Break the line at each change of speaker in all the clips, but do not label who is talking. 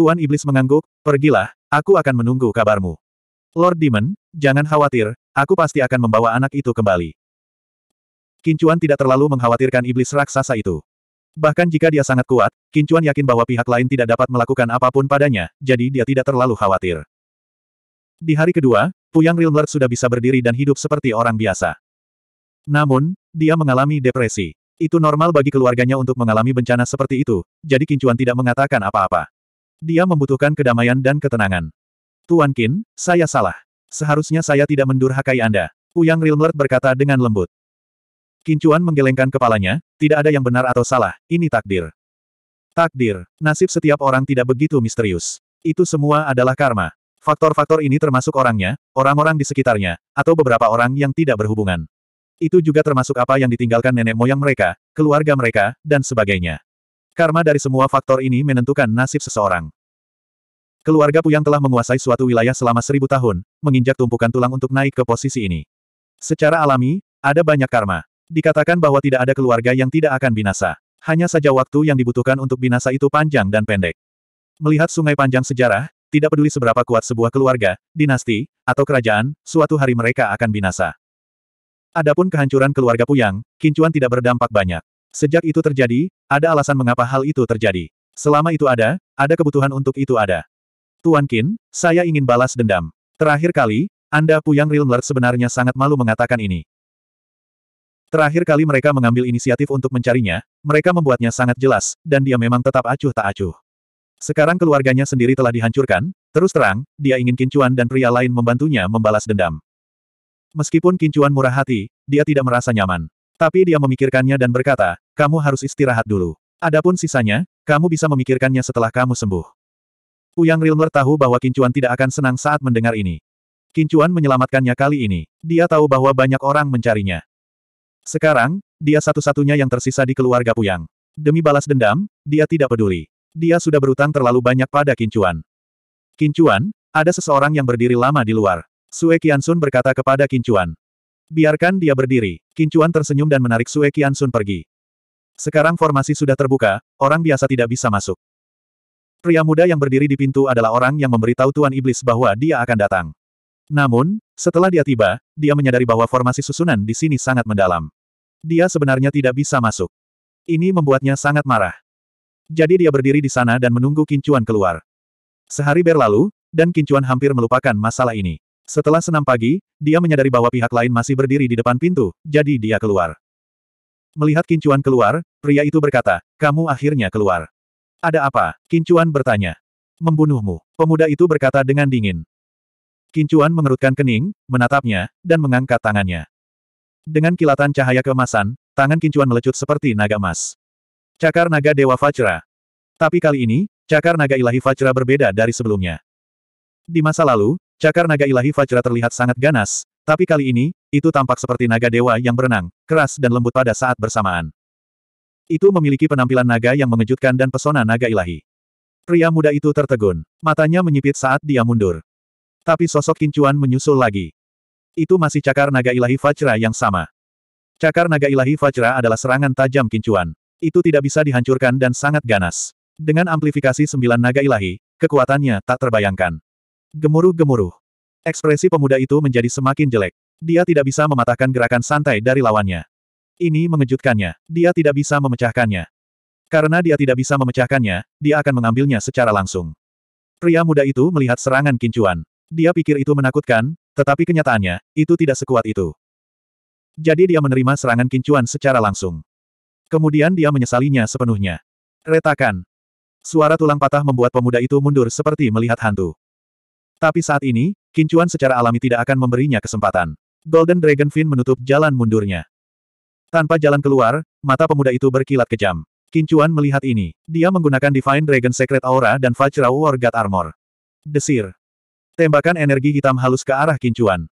Tuan Iblis mengangguk, pergilah, aku akan menunggu kabarmu. Lord Demon, jangan khawatir, aku pasti akan membawa anak itu kembali. Kincuan tidak terlalu mengkhawatirkan iblis raksasa itu. Bahkan jika dia sangat kuat, Kincuan yakin bahwa pihak lain tidak dapat melakukan apapun padanya, jadi dia tidak terlalu khawatir. Di hari kedua, Puyang Rilmler sudah bisa berdiri dan hidup seperti orang biasa. Namun, dia mengalami depresi. Itu normal bagi keluarganya untuk mengalami bencana seperti itu, jadi Kincuan tidak mengatakan apa-apa. Dia membutuhkan kedamaian dan ketenangan. Tuan Qin, saya salah. Seharusnya saya tidak mendurhakai Anda. Uyang Rilmert berkata dengan lembut. Kincuan menggelengkan kepalanya, tidak ada yang benar atau salah, ini takdir. Takdir, nasib setiap orang tidak begitu misterius. Itu semua adalah karma. Faktor-faktor ini termasuk orangnya, orang-orang di sekitarnya, atau beberapa orang yang tidak berhubungan. Itu juga termasuk apa yang ditinggalkan nenek moyang mereka, keluarga mereka, dan sebagainya. Karma dari semua faktor ini menentukan nasib seseorang. Keluarga Puyang telah menguasai suatu wilayah selama seribu tahun, menginjak tumpukan tulang untuk naik ke posisi ini. Secara alami, ada banyak karma. Dikatakan bahwa tidak ada keluarga yang tidak akan binasa. Hanya saja waktu yang dibutuhkan untuk binasa itu panjang dan pendek. Melihat sungai panjang sejarah, tidak peduli seberapa kuat sebuah keluarga, dinasti, atau kerajaan, suatu hari mereka akan binasa. Adapun kehancuran keluarga Puyang, Kincuan tidak berdampak banyak. Sejak itu terjadi, ada alasan mengapa hal itu terjadi. Selama itu ada, ada kebutuhan untuk itu ada. Tuan Qin, saya ingin balas dendam. Terakhir kali, Anda Puyang Rilmler sebenarnya sangat malu mengatakan ini. Terakhir kali mereka mengambil inisiatif untuk mencarinya, mereka membuatnya sangat jelas, dan dia memang tetap acuh tak acuh. Sekarang keluarganya sendiri telah dihancurkan, terus terang, dia ingin Kincuan dan pria lain membantunya membalas dendam. Meskipun Kincuan murah hati, dia tidak merasa nyaman. Tapi dia memikirkannya dan berkata, kamu harus istirahat dulu. Adapun sisanya, kamu bisa memikirkannya setelah kamu sembuh. Uyang Rilmer tahu bahwa Kincuan tidak akan senang saat mendengar ini. Kincuan menyelamatkannya kali ini. Dia tahu bahwa banyak orang mencarinya. Sekarang, dia satu-satunya yang tersisa di keluarga Puyang. Demi balas dendam, dia tidak peduli. Dia sudah berutang terlalu banyak pada Kincuan. Kincuan, ada seseorang yang berdiri lama di luar. Sue Kiansun berkata kepada Kincuan. Biarkan dia berdiri. Kincuan tersenyum dan menarik Sue Sun pergi. Sekarang formasi sudah terbuka, orang biasa tidak bisa masuk. Pria muda yang berdiri di pintu adalah orang yang memberitahu Tuan Iblis bahwa dia akan datang. Namun, setelah dia tiba, dia menyadari bahwa formasi susunan di sini sangat mendalam. Dia sebenarnya tidak bisa masuk. Ini membuatnya sangat marah. Jadi dia berdiri di sana dan menunggu Kincuan keluar. Sehari berlalu, dan Kincuan hampir melupakan masalah ini. Setelah senam pagi, dia menyadari bahwa pihak lain masih berdiri di depan pintu, jadi dia keluar. Melihat Kincuan keluar, pria itu berkata, kamu akhirnya keluar. Ada apa? Kincuan bertanya. Membunuhmu. Pemuda itu berkata dengan dingin. Kincuan mengerutkan kening, menatapnya, dan mengangkat tangannya. Dengan kilatan cahaya kemasan, tangan Kincuan melecut seperti naga emas. Cakar naga Dewa Vajra. Tapi kali ini, cakar naga ilahi Vajra berbeda dari sebelumnya. Di masa lalu, Cakar naga ilahi Fajra terlihat sangat ganas, tapi kali ini, itu tampak seperti naga dewa yang berenang, keras dan lembut pada saat bersamaan. Itu memiliki penampilan naga yang mengejutkan dan pesona naga ilahi. Pria muda itu tertegun, matanya menyipit saat dia mundur. Tapi sosok kincuan menyusul lagi. Itu masih cakar naga ilahi Fajra yang sama. Cakar naga ilahi Fajra adalah serangan tajam kincuan. Itu tidak bisa dihancurkan dan sangat ganas. Dengan amplifikasi sembilan naga ilahi, kekuatannya tak terbayangkan. Gemuruh-gemuruh. Ekspresi pemuda itu menjadi semakin jelek. Dia tidak bisa mematahkan gerakan santai dari lawannya. Ini mengejutkannya. Dia tidak bisa memecahkannya. Karena dia tidak bisa memecahkannya, dia akan mengambilnya secara langsung. Pria muda itu melihat serangan kincuan. Dia pikir itu menakutkan, tetapi kenyataannya, itu tidak sekuat itu. Jadi dia menerima serangan kincuan secara langsung. Kemudian dia menyesalinya sepenuhnya. Retakan. Suara tulang patah membuat pemuda itu mundur seperti melihat hantu. Tapi saat ini, Kincuan secara alami tidak akan memberinya kesempatan. Golden Dragon Fin menutup jalan mundurnya. Tanpa jalan keluar, mata pemuda itu berkilat kejam. Kincuan melihat ini. Dia menggunakan Divine Dragon Secret Aura dan Vajra War God Armor. Desir. Tembakan energi hitam halus ke arah Kincuan.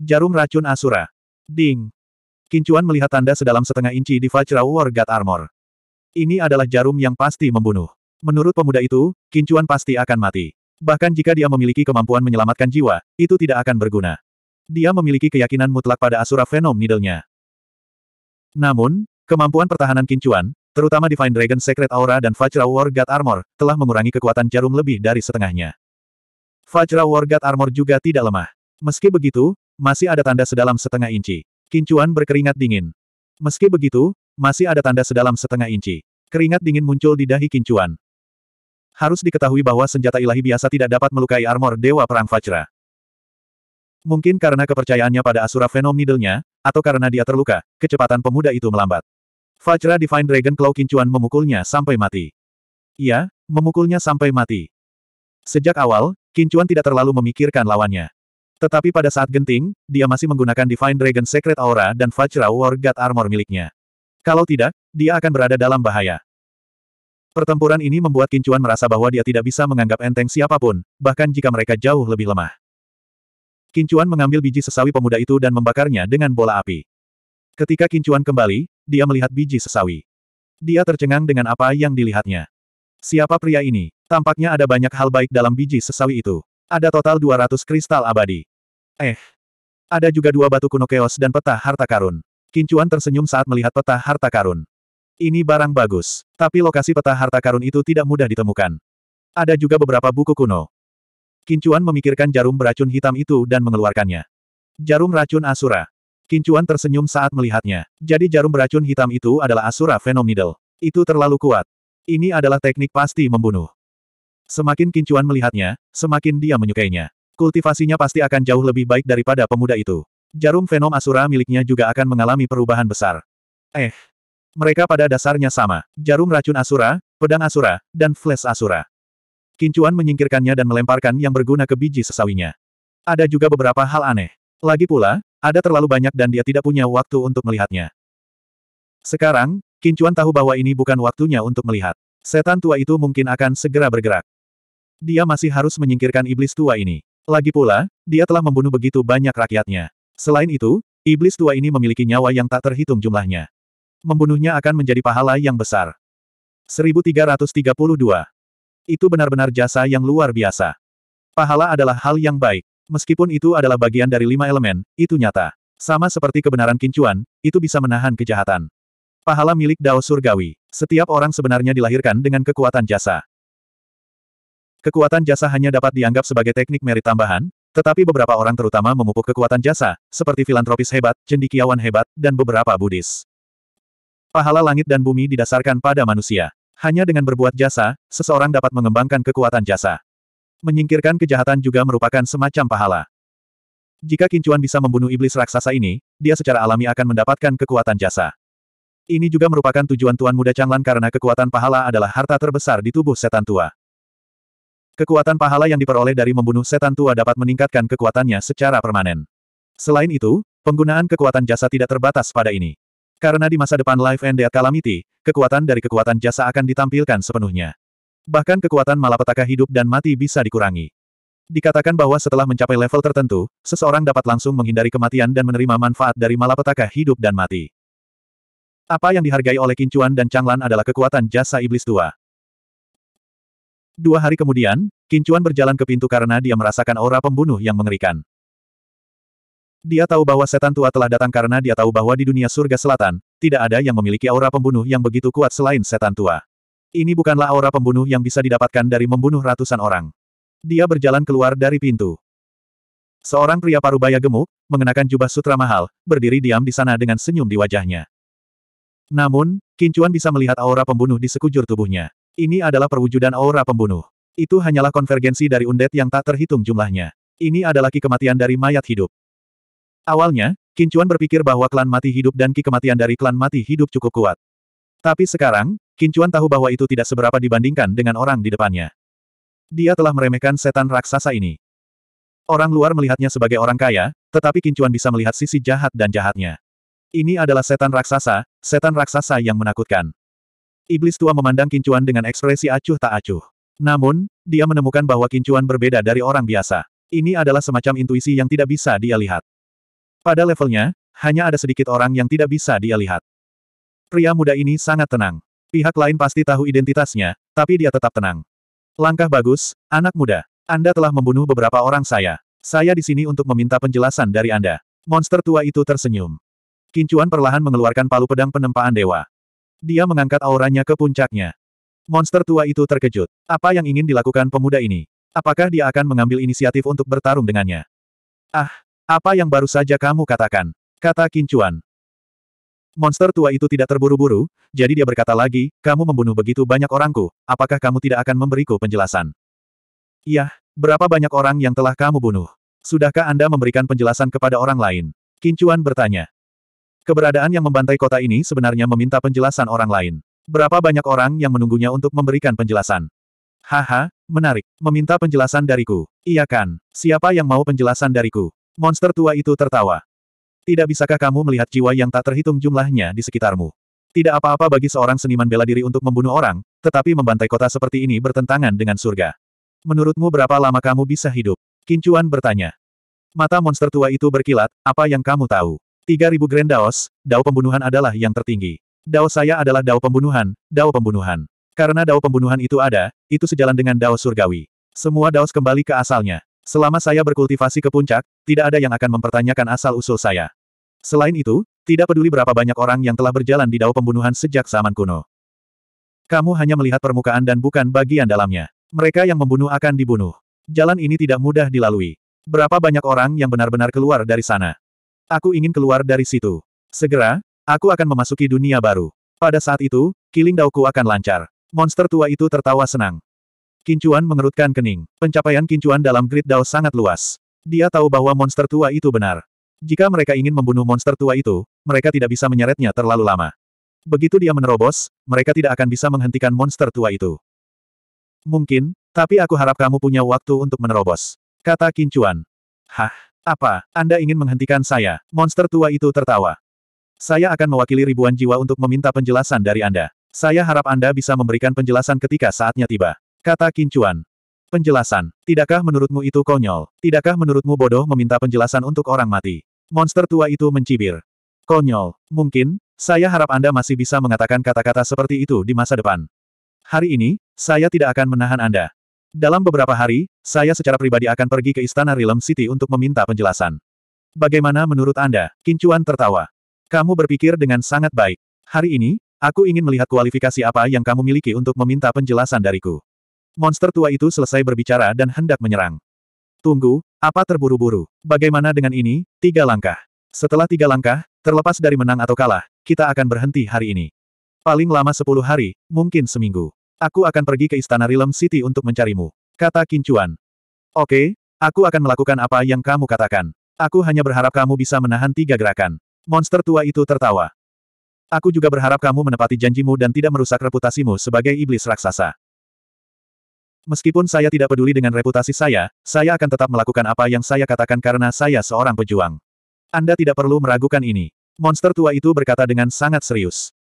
Jarum racun Asura. Ding. Kincuan melihat tanda sedalam setengah inci di Vajra War God Armor. Ini adalah jarum yang pasti membunuh. Menurut pemuda itu, Kincuan pasti akan mati. Bahkan jika dia memiliki kemampuan menyelamatkan jiwa, itu tidak akan berguna. Dia memiliki keyakinan mutlak pada Asura Venom Needle-nya. Namun, kemampuan pertahanan Kincuan, terutama Divine Dragon Secret Aura dan Vajra War God Armor, telah mengurangi kekuatan jarum lebih dari setengahnya. Vajra War God Armor juga tidak lemah. Meski begitu, masih ada tanda sedalam setengah inci. Kincuan berkeringat dingin. Meski begitu, masih ada tanda sedalam setengah inci. Keringat dingin muncul di dahi Kincuan. Harus diketahui bahwa senjata ilahi biasa tidak dapat melukai armor Dewa Perang Fajra. Mungkin karena kepercayaannya pada Asura Venom Needle-nya, atau karena dia terluka, kecepatan pemuda itu melambat. Fajra Divine Dragon Claw Kincuan memukulnya sampai mati. Ia memukulnya sampai mati. Sejak awal, Kincuan tidak terlalu memikirkan lawannya. Tetapi pada saat genting, dia masih menggunakan Divine Dragon Secret Aura dan Fajra War God Armor miliknya. Kalau tidak, dia akan berada dalam bahaya. Pertempuran ini membuat Kincuan merasa bahwa dia tidak bisa menganggap enteng siapapun, bahkan jika mereka jauh lebih lemah. Kincuan mengambil biji sesawi pemuda itu dan membakarnya dengan bola api. Ketika Kincuan kembali, dia melihat biji sesawi. Dia tercengang dengan apa yang dilihatnya. Siapa pria ini? Tampaknya ada banyak hal baik dalam biji sesawi itu. Ada total 200 kristal abadi. Eh. Ada juga dua batu kuno keos dan peta harta karun. Kincuan tersenyum saat melihat peta harta karun. Ini barang bagus. Tapi lokasi peta harta karun itu tidak mudah ditemukan. Ada juga beberapa buku kuno. Kincuan memikirkan jarum beracun hitam itu dan mengeluarkannya. Jarum racun Asura. Kincuan tersenyum saat melihatnya. Jadi jarum beracun hitam itu adalah Asura Venom Needle. Itu terlalu kuat. Ini adalah teknik pasti membunuh. Semakin Kincuan melihatnya, semakin dia menyukainya. Kultivasinya pasti akan jauh lebih baik daripada pemuda itu. Jarum Venom Asura miliknya juga akan mengalami perubahan besar. Eh, mereka pada dasarnya sama. Jarum racun Asura, pedang Asura, dan flash Asura. Kincuan menyingkirkannya dan melemparkan yang berguna ke biji sesawinya. Ada juga beberapa hal aneh. Lagi pula, ada terlalu banyak dan dia tidak punya waktu untuk melihatnya. Sekarang, Kincuan tahu bahwa ini bukan waktunya untuk melihat. Setan tua itu mungkin akan segera bergerak. Dia masih harus menyingkirkan iblis tua ini. Lagi pula, dia telah membunuh begitu banyak rakyatnya. Selain itu, iblis tua ini memiliki nyawa yang tak terhitung jumlahnya membunuhnya akan menjadi pahala yang besar. 1332. Itu benar-benar jasa yang luar biasa. Pahala adalah hal yang baik. Meskipun itu adalah bagian dari lima elemen, itu nyata. Sama seperti kebenaran kincuan, itu bisa menahan kejahatan. Pahala milik Dao Surgawi. Setiap orang sebenarnya dilahirkan dengan kekuatan jasa. Kekuatan jasa hanya dapat dianggap sebagai teknik merit tambahan, tetapi beberapa orang terutama memupuk kekuatan jasa, seperti filantropis hebat, cendikiawan hebat, dan beberapa Buddhis. Pahala langit dan bumi didasarkan pada manusia. Hanya dengan berbuat jasa, seseorang dapat mengembangkan kekuatan jasa. Menyingkirkan kejahatan juga merupakan semacam pahala. Jika Kincuan bisa membunuh iblis raksasa ini, dia secara alami akan mendapatkan kekuatan jasa. Ini juga merupakan tujuan Tuan Muda Changlan karena kekuatan pahala adalah harta terbesar di tubuh setan tua. Kekuatan pahala yang diperoleh dari membunuh setan tua dapat meningkatkan kekuatannya secara permanen. Selain itu, penggunaan kekuatan jasa tidak terbatas pada ini. Karena di masa depan Life and Death Calamity, kekuatan dari kekuatan jasa akan ditampilkan sepenuhnya. Bahkan kekuatan malapetaka hidup dan mati bisa dikurangi. Dikatakan bahwa setelah mencapai level tertentu, seseorang dapat langsung menghindari kematian dan menerima manfaat dari malapetaka hidup dan mati. Apa yang dihargai oleh Kincuan dan Changlan adalah kekuatan jasa iblis tua. Dua hari kemudian, Kincuan berjalan ke pintu karena dia merasakan aura pembunuh yang mengerikan. Dia tahu bahwa setan tua telah datang karena dia tahu bahwa di dunia surga selatan, tidak ada yang memiliki aura pembunuh yang begitu kuat selain setan tua. Ini bukanlah aura pembunuh yang bisa didapatkan dari membunuh ratusan orang. Dia berjalan keluar dari pintu. Seorang pria parubaya gemuk, mengenakan jubah sutra mahal, berdiri diam di sana dengan senyum di wajahnya. Namun, Kincuan bisa melihat aura pembunuh di sekujur tubuhnya. Ini adalah perwujudan aura pembunuh. Itu hanyalah konvergensi dari undet yang tak terhitung jumlahnya. Ini adalah kematian dari mayat hidup. Awalnya, Kincuan berpikir bahwa klan mati hidup dan ki kematian dari klan mati hidup cukup kuat. Tapi sekarang, Kincuan tahu bahwa itu tidak seberapa dibandingkan dengan orang di depannya. Dia telah meremehkan setan raksasa ini. Orang luar melihatnya sebagai orang kaya, tetapi Kincuan bisa melihat sisi jahat dan jahatnya. Ini adalah setan raksasa, setan raksasa yang menakutkan. Iblis tua memandang Kincuan dengan ekspresi acuh tak acuh. Namun, dia menemukan bahwa Kincuan berbeda dari orang biasa. Ini adalah semacam intuisi yang tidak bisa dia lihat. Pada levelnya, hanya ada sedikit orang yang tidak bisa dia lihat. Pria muda ini sangat tenang. Pihak lain pasti tahu identitasnya, tapi dia tetap tenang. Langkah bagus, anak muda. Anda telah membunuh beberapa orang saya. Saya di sini untuk meminta penjelasan dari Anda. Monster tua itu tersenyum. Kincuan perlahan mengeluarkan palu pedang penempaan dewa. Dia mengangkat auranya ke puncaknya. Monster tua itu terkejut. Apa yang ingin dilakukan pemuda ini? Apakah dia akan mengambil inisiatif untuk bertarung dengannya? Ah, apa yang baru saja kamu katakan? Kata Kincuan. Monster tua itu tidak terburu-buru, jadi dia berkata lagi, kamu membunuh begitu banyak orangku, apakah kamu tidak akan memberiku penjelasan? Yah, berapa banyak orang yang telah kamu bunuh? Sudahkah Anda memberikan penjelasan kepada orang lain? Kincuan bertanya. Keberadaan yang membantai kota ini sebenarnya meminta penjelasan orang lain. Berapa banyak orang yang menunggunya untuk memberikan penjelasan? Haha, menarik. Meminta penjelasan dariku. Iya kan? Siapa yang mau penjelasan dariku? Monster tua itu tertawa. Tidak bisakah kamu melihat jiwa yang tak terhitung jumlahnya di sekitarmu? Tidak apa-apa bagi seorang seniman bela diri untuk membunuh orang, tetapi membantai kota seperti ini bertentangan dengan surga. Menurutmu berapa lama kamu bisa hidup? Kincuan bertanya. Mata monster tua itu berkilat, apa yang kamu tahu? 3000 Grand Daos, dao pembunuhan adalah yang tertinggi. Dao saya adalah dao pembunuhan, dao pembunuhan. Karena dao pembunuhan itu ada, itu sejalan dengan dao surgawi. Semua daos kembali ke asalnya. Selama saya berkultivasi ke puncak, tidak ada yang akan mempertanyakan asal-usul saya. Selain itu, tidak peduli berapa banyak orang yang telah berjalan di dao pembunuhan sejak zaman kuno. Kamu hanya melihat permukaan dan bukan bagian dalamnya. Mereka yang membunuh akan dibunuh. Jalan ini tidak mudah dilalui. Berapa banyak orang yang benar-benar keluar dari sana? Aku ingin keluar dari situ. Segera, aku akan memasuki dunia baru. Pada saat itu, killing dauku akan lancar. Monster tua itu tertawa senang. Kincuan mengerutkan kening. Pencapaian Kincuan dalam Great Dao sangat luas. Dia tahu bahwa monster tua itu benar. Jika mereka ingin membunuh monster tua itu, mereka tidak bisa menyeretnya terlalu lama. Begitu dia menerobos, mereka tidak akan bisa menghentikan monster tua itu. Mungkin, tapi aku harap kamu punya waktu untuk menerobos. Kata Kincuan. Hah, apa, Anda ingin menghentikan saya? Monster tua itu tertawa. Saya akan mewakili ribuan jiwa untuk meminta penjelasan dari Anda. Saya harap Anda bisa memberikan penjelasan ketika saatnya tiba. Kata Kincuan. Penjelasan. Tidakkah menurutmu itu konyol? Tidakkah menurutmu bodoh meminta penjelasan untuk orang mati? Monster tua itu mencibir. Konyol. Mungkin, saya harap Anda masih bisa mengatakan kata-kata seperti itu di masa depan. Hari ini, saya tidak akan menahan Anda. Dalam beberapa hari, saya secara pribadi akan pergi ke Istana Realm City untuk meminta penjelasan. Bagaimana menurut Anda? Kincuan tertawa. Kamu berpikir dengan sangat baik. Hari ini, aku ingin melihat kualifikasi apa yang kamu miliki untuk meminta penjelasan dariku. Monster tua itu selesai berbicara dan hendak menyerang. Tunggu, apa terburu-buru? Bagaimana dengan ini, tiga langkah? Setelah tiga langkah, terlepas dari menang atau kalah, kita akan berhenti hari ini. Paling lama sepuluh hari, mungkin seminggu. Aku akan pergi ke Istana Rilem City untuk mencarimu. Kata Kincuan. Oke, aku akan melakukan apa yang kamu katakan. Aku hanya berharap kamu bisa menahan tiga gerakan. Monster tua itu tertawa. Aku juga berharap kamu menepati janjimu dan tidak merusak reputasimu sebagai iblis raksasa. Meskipun saya tidak peduli dengan reputasi saya, saya akan tetap melakukan apa yang saya katakan karena saya seorang pejuang. Anda tidak perlu meragukan ini. Monster tua itu berkata dengan sangat serius.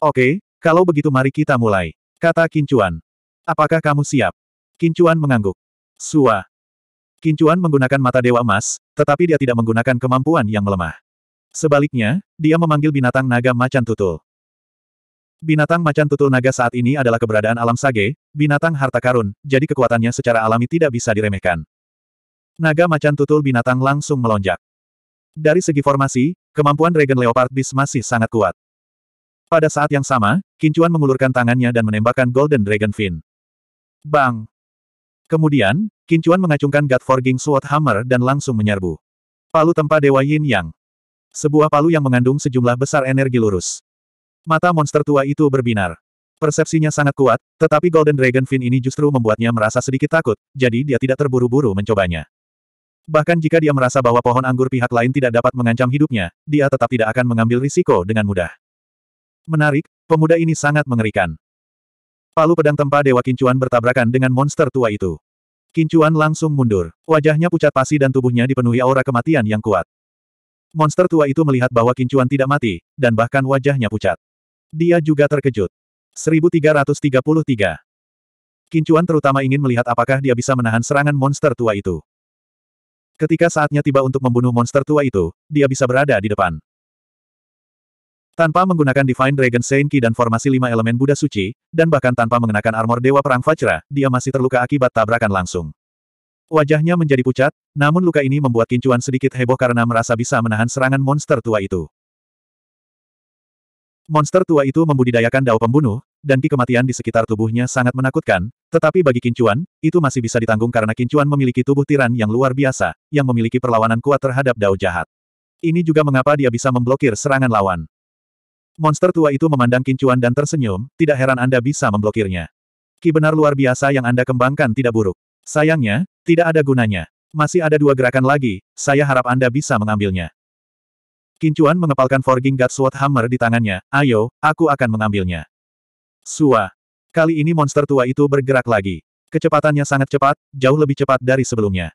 Oke, kalau begitu mari kita mulai. Kata Kincuan. Apakah kamu siap? Kincuan mengangguk. Sua. Kincuan menggunakan mata dewa emas, tetapi dia tidak menggunakan kemampuan yang melemah. Sebaliknya, dia memanggil binatang naga macan tutul. Binatang macan tutul naga saat ini adalah keberadaan alam sage, binatang harta karun, jadi kekuatannya secara alami tidak bisa diremehkan. Naga macan tutul binatang langsung melonjak. Dari segi formasi, kemampuan Dragon Leopard Beast masih sangat kuat. Pada saat yang sama, Kincuan mengulurkan tangannya dan menembakkan Golden Dragon Fin. Bang! Kemudian, Kincuan mengacungkan God Forging Sword Hammer dan langsung menyerbu. Palu tempa Dewa Yin Yang. Sebuah palu yang mengandung sejumlah besar energi lurus. Mata monster tua itu berbinar. Persepsinya sangat kuat, tetapi Golden Dragon Fin ini justru membuatnya merasa sedikit takut, jadi dia tidak terburu-buru mencobanya. Bahkan jika dia merasa bahwa pohon anggur pihak lain tidak dapat mengancam hidupnya, dia tetap tidak akan mengambil risiko dengan mudah. Menarik, pemuda ini sangat mengerikan. Palu pedang tempa Dewa Kincuan bertabrakan dengan monster tua itu. Kincuan langsung mundur. Wajahnya pucat pasi dan tubuhnya dipenuhi aura kematian yang kuat. Monster tua itu melihat bahwa Kincuan tidak mati, dan bahkan wajahnya pucat. Dia juga terkejut. 1333. Kincuan terutama ingin melihat apakah dia bisa menahan serangan monster tua itu. Ketika saatnya tiba untuk membunuh monster tua itu, dia bisa berada di depan. Tanpa menggunakan Divine Dragon Senki dan formasi lima elemen Buddha Suci, dan bahkan tanpa mengenakan armor Dewa Perang Vajra, dia masih terluka akibat tabrakan langsung. Wajahnya menjadi pucat, namun luka ini membuat Kincuan sedikit heboh karena merasa bisa menahan serangan monster tua itu. Monster tua itu membudidayakan dao pembunuh, dan ki kematian di sekitar tubuhnya sangat menakutkan, tetapi bagi Kincuan, itu masih bisa ditanggung karena Kincuan memiliki tubuh tiran yang luar biasa, yang memiliki perlawanan kuat terhadap dao jahat. Ini juga mengapa dia bisa memblokir serangan lawan. Monster tua itu memandang Kincuan dan tersenyum, tidak heran Anda bisa memblokirnya. Ki benar luar biasa yang Anda kembangkan tidak buruk. Sayangnya, tidak ada gunanya. Masih ada dua gerakan lagi, saya harap Anda bisa mengambilnya. Kincuan mengepalkan Forging God Sword Hammer di tangannya. Ayo, aku akan mengambilnya. Sua. Kali ini monster tua itu bergerak lagi. Kecepatannya sangat cepat, jauh lebih cepat dari sebelumnya.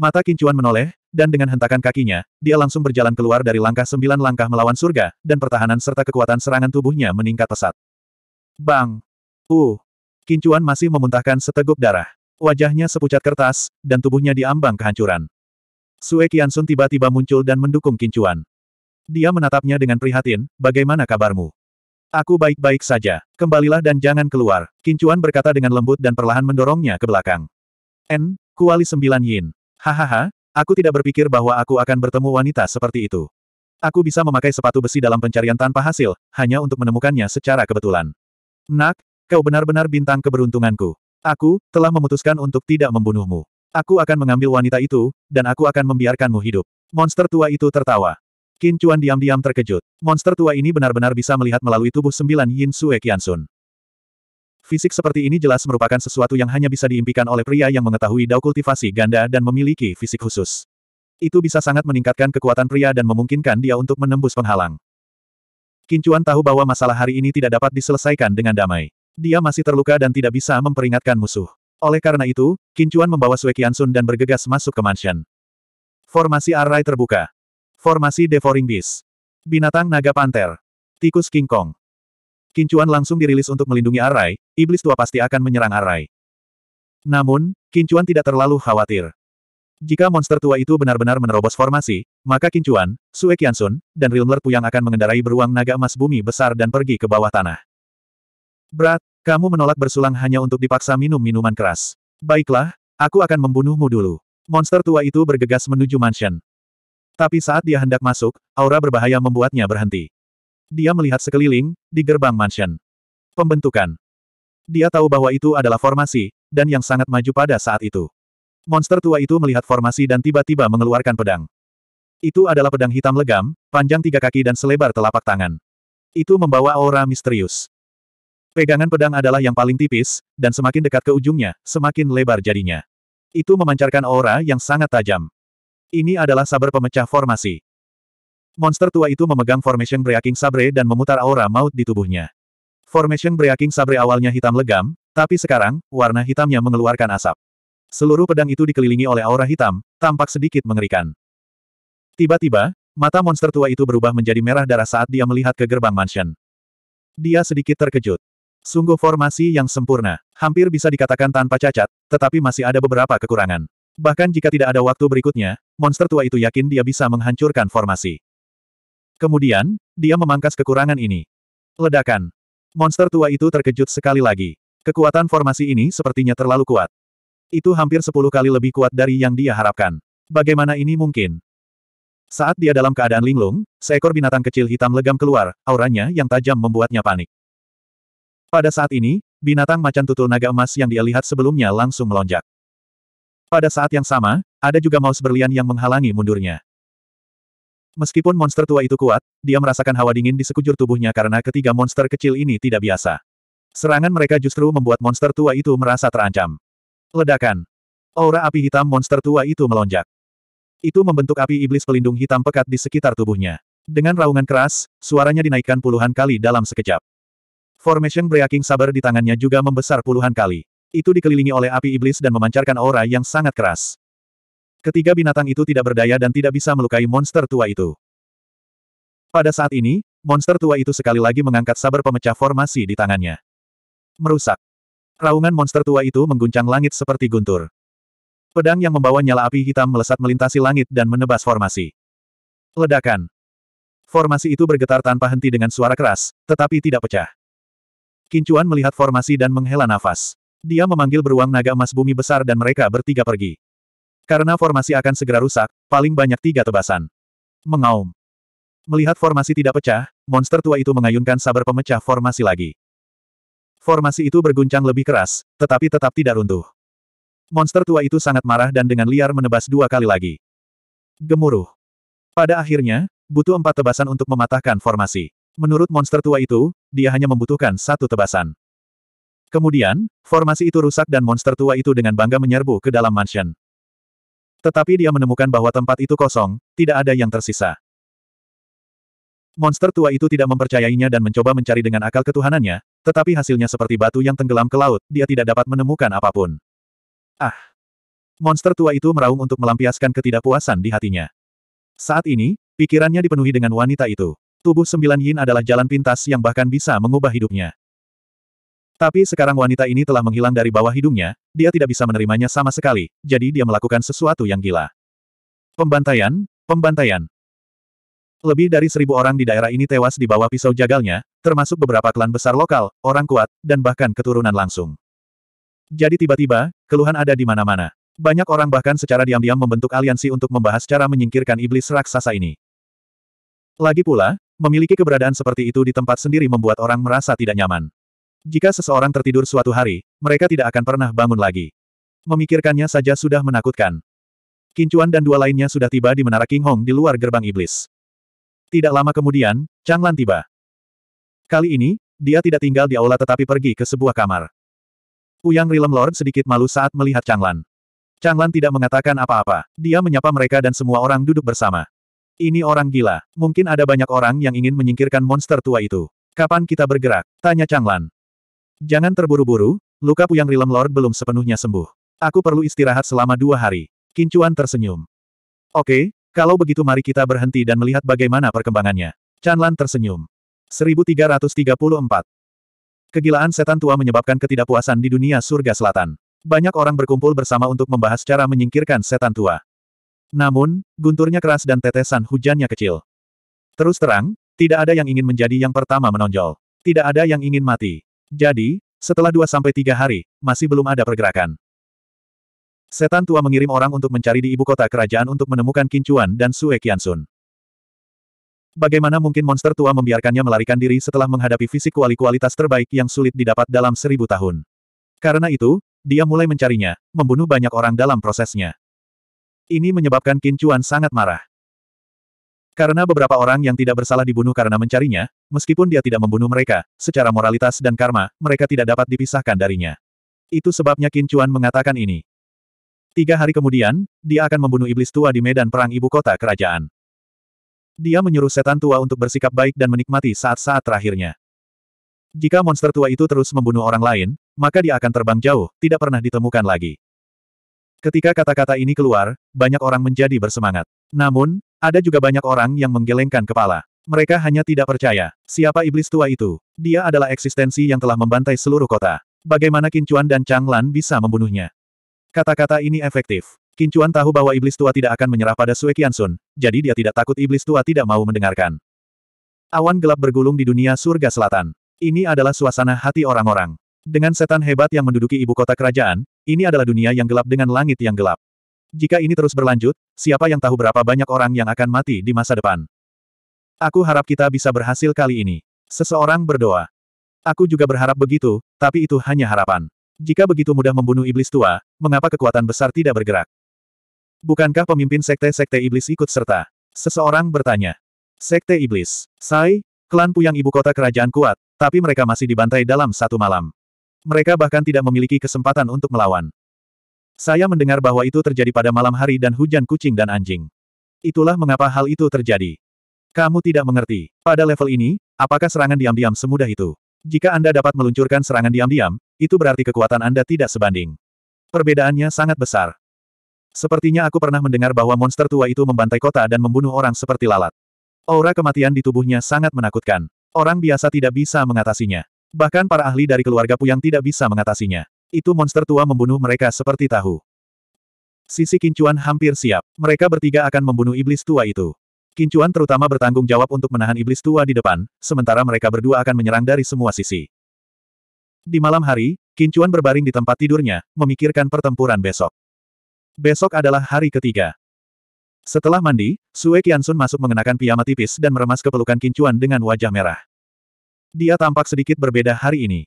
Mata Kincuan menoleh, dan dengan hentakan kakinya, dia langsung berjalan keluar dari langkah sembilan langkah melawan surga, dan pertahanan serta kekuatan serangan tubuhnya meningkat pesat. Bang! Uh! Kincuan masih memuntahkan seteguk darah. Wajahnya sepucat kertas, dan tubuhnya diambang kehancuran. Sue Qiansun tiba-tiba muncul dan mendukung Kincuan. Dia menatapnya dengan prihatin, bagaimana kabarmu? Aku baik-baik saja. Kembalilah dan jangan keluar. Kincuan berkata dengan lembut dan perlahan mendorongnya ke belakang. N, kuali sembilan yin. Hahaha, aku tidak berpikir bahwa aku akan bertemu wanita seperti itu. Aku bisa memakai sepatu besi dalam pencarian tanpa hasil, hanya untuk menemukannya secara kebetulan. Nak, kau benar-benar bintang keberuntunganku. Aku telah memutuskan untuk tidak membunuhmu. Aku akan mengambil wanita itu, dan aku akan membiarkanmu hidup. Monster tua itu tertawa. Qin Chuan diam-diam terkejut. Monster tua ini benar-benar bisa melihat melalui tubuh sembilan Yin Sue Qiansun. Fisik seperti ini jelas merupakan sesuatu yang hanya bisa diimpikan oleh pria yang mengetahui dao kultivasi ganda dan memiliki fisik khusus. Itu bisa sangat meningkatkan kekuatan pria dan memungkinkan dia untuk menembus penghalang. Qin Chuan tahu bahwa masalah hari ini tidak dapat diselesaikan dengan damai. Dia masih terluka dan tidak bisa memperingatkan musuh. Oleh karena itu, Kincuan membawa Sue Qiansun dan bergegas masuk ke mansion. Formasi arai terbuka. Formasi Devouring Beast. Binatang Naga panther, Tikus King Kong. Kincuan langsung dirilis untuk melindungi arai. iblis tua pasti akan menyerang arai. Namun, Kincuan tidak terlalu khawatir. Jika monster tua itu benar-benar menerobos formasi, maka Kincuan, Sue Qiansun, dan Rilmer Puyang akan mengendarai beruang naga emas bumi besar dan pergi ke bawah tanah. Berat. Kamu menolak bersulang hanya untuk dipaksa minum minuman keras. Baiklah, aku akan membunuhmu dulu. Monster tua itu bergegas menuju mansion. Tapi saat dia hendak masuk, aura berbahaya membuatnya berhenti. Dia melihat sekeliling, di gerbang mansion. Pembentukan. Dia tahu bahwa itu adalah formasi, dan yang sangat maju pada saat itu. Monster tua itu melihat formasi dan tiba-tiba mengeluarkan pedang. Itu adalah pedang hitam legam, panjang tiga kaki dan selebar telapak tangan. Itu membawa aura misterius. Pegangan pedang adalah yang paling tipis, dan semakin dekat ke ujungnya, semakin lebar jadinya. Itu memancarkan aura yang sangat tajam. Ini adalah saber pemecah formasi. Monster tua itu memegang formation breaking sabre dan memutar aura maut di tubuhnya. Formation breaking sabre awalnya hitam legam, tapi sekarang, warna hitamnya mengeluarkan asap. Seluruh pedang itu dikelilingi oleh aura hitam, tampak sedikit mengerikan. Tiba-tiba, mata monster tua itu berubah menjadi merah darah saat dia melihat ke gerbang mansion. Dia sedikit terkejut. Sungguh formasi yang sempurna. Hampir bisa dikatakan tanpa cacat, tetapi masih ada beberapa kekurangan. Bahkan jika tidak ada waktu berikutnya, monster tua itu yakin dia bisa menghancurkan formasi. Kemudian, dia memangkas kekurangan ini. Ledakan. Monster tua itu terkejut sekali lagi. Kekuatan formasi ini sepertinya terlalu kuat. Itu hampir sepuluh kali lebih kuat dari yang dia harapkan. Bagaimana ini mungkin? Saat dia dalam keadaan linglung, seekor binatang kecil hitam legam keluar, auranya yang tajam membuatnya panik. Pada saat ini, binatang macan tutul naga emas yang dia lihat sebelumnya langsung melonjak. Pada saat yang sama, ada juga maus berlian yang menghalangi mundurnya. Meskipun monster tua itu kuat, dia merasakan hawa dingin di sekujur tubuhnya karena ketiga monster kecil ini tidak biasa. Serangan mereka justru membuat monster tua itu merasa terancam. Ledakan. Aura api hitam monster tua itu melonjak. Itu membentuk api iblis pelindung hitam pekat di sekitar tubuhnya. Dengan raungan keras, suaranya dinaikkan puluhan kali dalam sekejap. Formation Breaking Saber di tangannya juga membesar puluhan kali. Itu dikelilingi oleh api iblis dan memancarkan aura yang sangat keras. Ketiga binatang itu tidak berdaya dan tidak bisa melukai monster tua itu. Pada saat ini, monster tua itu sekali lagi mengangkat sabar pemecah formasi di tangannya. Merusak. Raungan monster tua itu mengguncang langit seperti guntur. Pedang yang membawa nyala api hitam melesat melintasi langit dan menebas formasi. Ledakan. Formasi itu bergetar tanpa henti dengan suara keras, tetapi tidak pecah. Kincuan melihat formasi dan menghela nafas. Dia memanggil beruang naga emas bumi besar dan mereka bertiga pergi. Karena formasi akan segera rusak, paling banyak tiga tebasan. Mengaum. Melihat formasi tidak pecah, monster tua itu mengayunkan sabar pemecah formasi lagi. Formasi itu berguncang lebih keras, tetapi tetap tidak runtuh. Monster tua itu sangat marah dan dengan liar menebas dua kali lagi. Gemuruh. Pada akhirnya, butuh empat tebasan untuk mematahkan formasi. Menurut monster tua itu, dia hanya membutuhkan satu tebasan. Kemudian, formasi itu rusak dan monster tua itu dengan bangga menyerbu ke dalam mansion. Tetapi dia menemukan bahwa tempat itu kosong, tidak ada yang tersisa. Monster tua itu tidak mempercayainya dan mencoba mencari dengan akal ketuhanannya, tetapi hasilnya seperti batu yang tenggelam ke laut, dia tidak dapat menemukan apapun. Ah! Monster tua itu meraung untuk melampiaskan ketidakpuasan di hatinya. Saat ini, pikirannya dipenuhi dengan wanita itu. Tubuh sembilan yin adalah jalan pintas yang bahkan bisa mengubah hidupnya. Tapi sekarang wanita ini telah menghilang dari bawah hidungnya, dia tidak bisa menerimanya sama sekali, jadi dia melakukan sesuatu yang gila. Pembantaian, pembantaian. Lebih dari seribu orang di daerah ini tewas di bawah pisau jagalnya, termasuk beberapa klan besar lokal, orang kuat, dan bahkan keturunan langsung. Jadi tiba-tiba, keluhan ada di mana-mana. Banyak orang bahkan secara diam-diam membentuk aliansi untuk membahas cara menyingkirkan iblis raksasa ini. Lagi pula, Memiliki keberadaan seperti itu di tempat sendiri membuat orang merasa tidak nyaman. Jika seseorang tertidur suatu hari, mereka tidak akan pernah bangun lagi. Memikirkannya saja sudah menakutkan. Kincuan dan dua lainnya sudah tiba di menara King Hong di luar gerbang iblis. Tidak lama kemudian, Chang Lan tiba. Kali ini, dia tidak tinggal di aula tetapi pergi ke sebuah kamar. Uyang Rilem Lord sedikit malu saat melihat Chang Lan. Chang Lan tidak mengatakan apa-apa. Dia menyapa mereka dan semua orang duduk bersama. Ini orang gila. Mungkin ada banyak orang yang ingin menyingkirkan monster tua itu. Kapan kita bergerak? Tanya Changlan. Jangan terburu-buru, luka Puyang Rilem Lord belum sepenuhnya sembuh. Aku perlu istirahat selama dua hari. Kincuan tersenyum. Oke, kalau begitu mari kita berhenti dan melihat bagaimana perkembangannya. Chanlan tersenyum. 1334. Kegilaan setan tua menyebabkan ketidakpuasan di dunia surga selatan. Banyak orang berkumpul bersama untuk membahas cara menyingkirkan setan tua. Namun, gunturnya keras dan tetesan hujannya kecil. Terus terang, tidak ada yang ingin menjadi yang pertama menonjol. Tidak ada yang ingin mati. Jadi, setelah 2-3 hari, masih belum ada pergerakan. Setan tua mengirim orang untuk mencari di ibu kota kerajaan untuk menemukan Kincuan dan Sue Kiansun. Bagaimana mungkin monster tua membiarkannya melarikan diri setelah menghadapi fisik kuali kualitas terbaik yang sulit didapat dalam seribu tahun? Karena itu, dia mulai mencarinya, membunuh banyak orang dalam prosesnya. Ini menyebabkan Qin sangat marah. Karena beberapa orang yang tidak bersalah dibunuh karena mencarinya, meskipun dia tidak membunuh mereka, secara moralitas dan karma, mereka tidak dapat dipisahkan darinya. Itu sebabnya Qin mengatakan ini. Tiga hari kemudian, dia akan membunuh iblis tua di medan perang ibu kota kerajaan. Dia menyuruh setan tua untuk bersikap baik dan menikmati saat-saat terakhirnya. Jika monster tua itu terus membunuh orang lain, maka dia akan terbang jauh, tidak pernah ditemukan lagi. Ketika kata-kata ini keluar, banyak orang menjadi bersemangat. Namun, ada juga banyak orang yang menggelengkan kepala. Mereka hanya tidak percaya. Siapa iblis tua itu? Dia adalah eksistensi yang telah membantai seluruh kota. Bagaimana Kincuan dan Changlan bisa membunuhnya? Kata-kata ini efektif. Kincuan tahu bahwa iblis tua tidak akan menyerah pada Sue Kiansun, jadi dia tidak takut iblis tua tidak mau mendengarkan. Awan gelap bergulung di dunia surga selatan. Ini adalah suasana hati orang-orang. Dengan setan hebat yang menduduki ibu kota kerajaan, ini adalah dunia yang gelap dengan langit yang gelap. Jika ini terus berlanjut, siapa yang tahu berapa banyak orang yang akan mati di masa depan. Aku harap kita bisa berhasil kali ini. Seseorang berdoa. Aku juga berharap begitu, tapi itu hanya harapan. Jika begitu mudah membunuh iblis tua, mengapa kekuatan besar tidak bergerak? Bukankah pemimpin sekte-sekte iblis ikut serta? Seseorang bertanya. Sekte iblis. Sai, klan puyang ibu kota kerajaan kuat, tapi mereka masih dibantai dalam satu malam. Mereka bahkan tidak memiliki kesempatan untuk melawan. Saya mendengar bahwa itu terjadi pada malam hari dan hujan kucing dan anjing. Itulah mengapa hal itu terjadi. Kamu tidak mengerti. Pada level ini, apakah serangan diam-diam semudah itu? Jika Anda dapat meluncurkan serangan diam-diam, itu berarti kekuatan Anda tidak sebanding. Perbedaannya sangat besar. Sepertinya aku pernah mendengar bahwa monster tua itu membantai kota dan membunuh orang seperti lalat. Aura kematian di tubuhnya sangat menakutkan. Orang biasa tidak bisa mengatasinya. Bahkan para ahli dari keluarga Puyang tidak bisa mengatasinya. Itu monster tua membunuh mereka seperti tahu. Sisi Kincuan hampir siap. Mereka bertiga akan membunuh iblis tua itu. Kincuan terutama bertanggung jawab untuk menahan iblis tua di depan, sementara mereka berdua akan menyerang dari semua sisi. Di malam hari, Kincuan berbaring di tempat tidurnya, memikirkan pertempuran besok. Besok adalah hari ketiga. Setelah mandi, Sue Kiansun masuk mengenakan piyama tipis dan meremas kepelukan Kincuan dengan wajah merah. Dia tampak sedikit berbeda hari ini.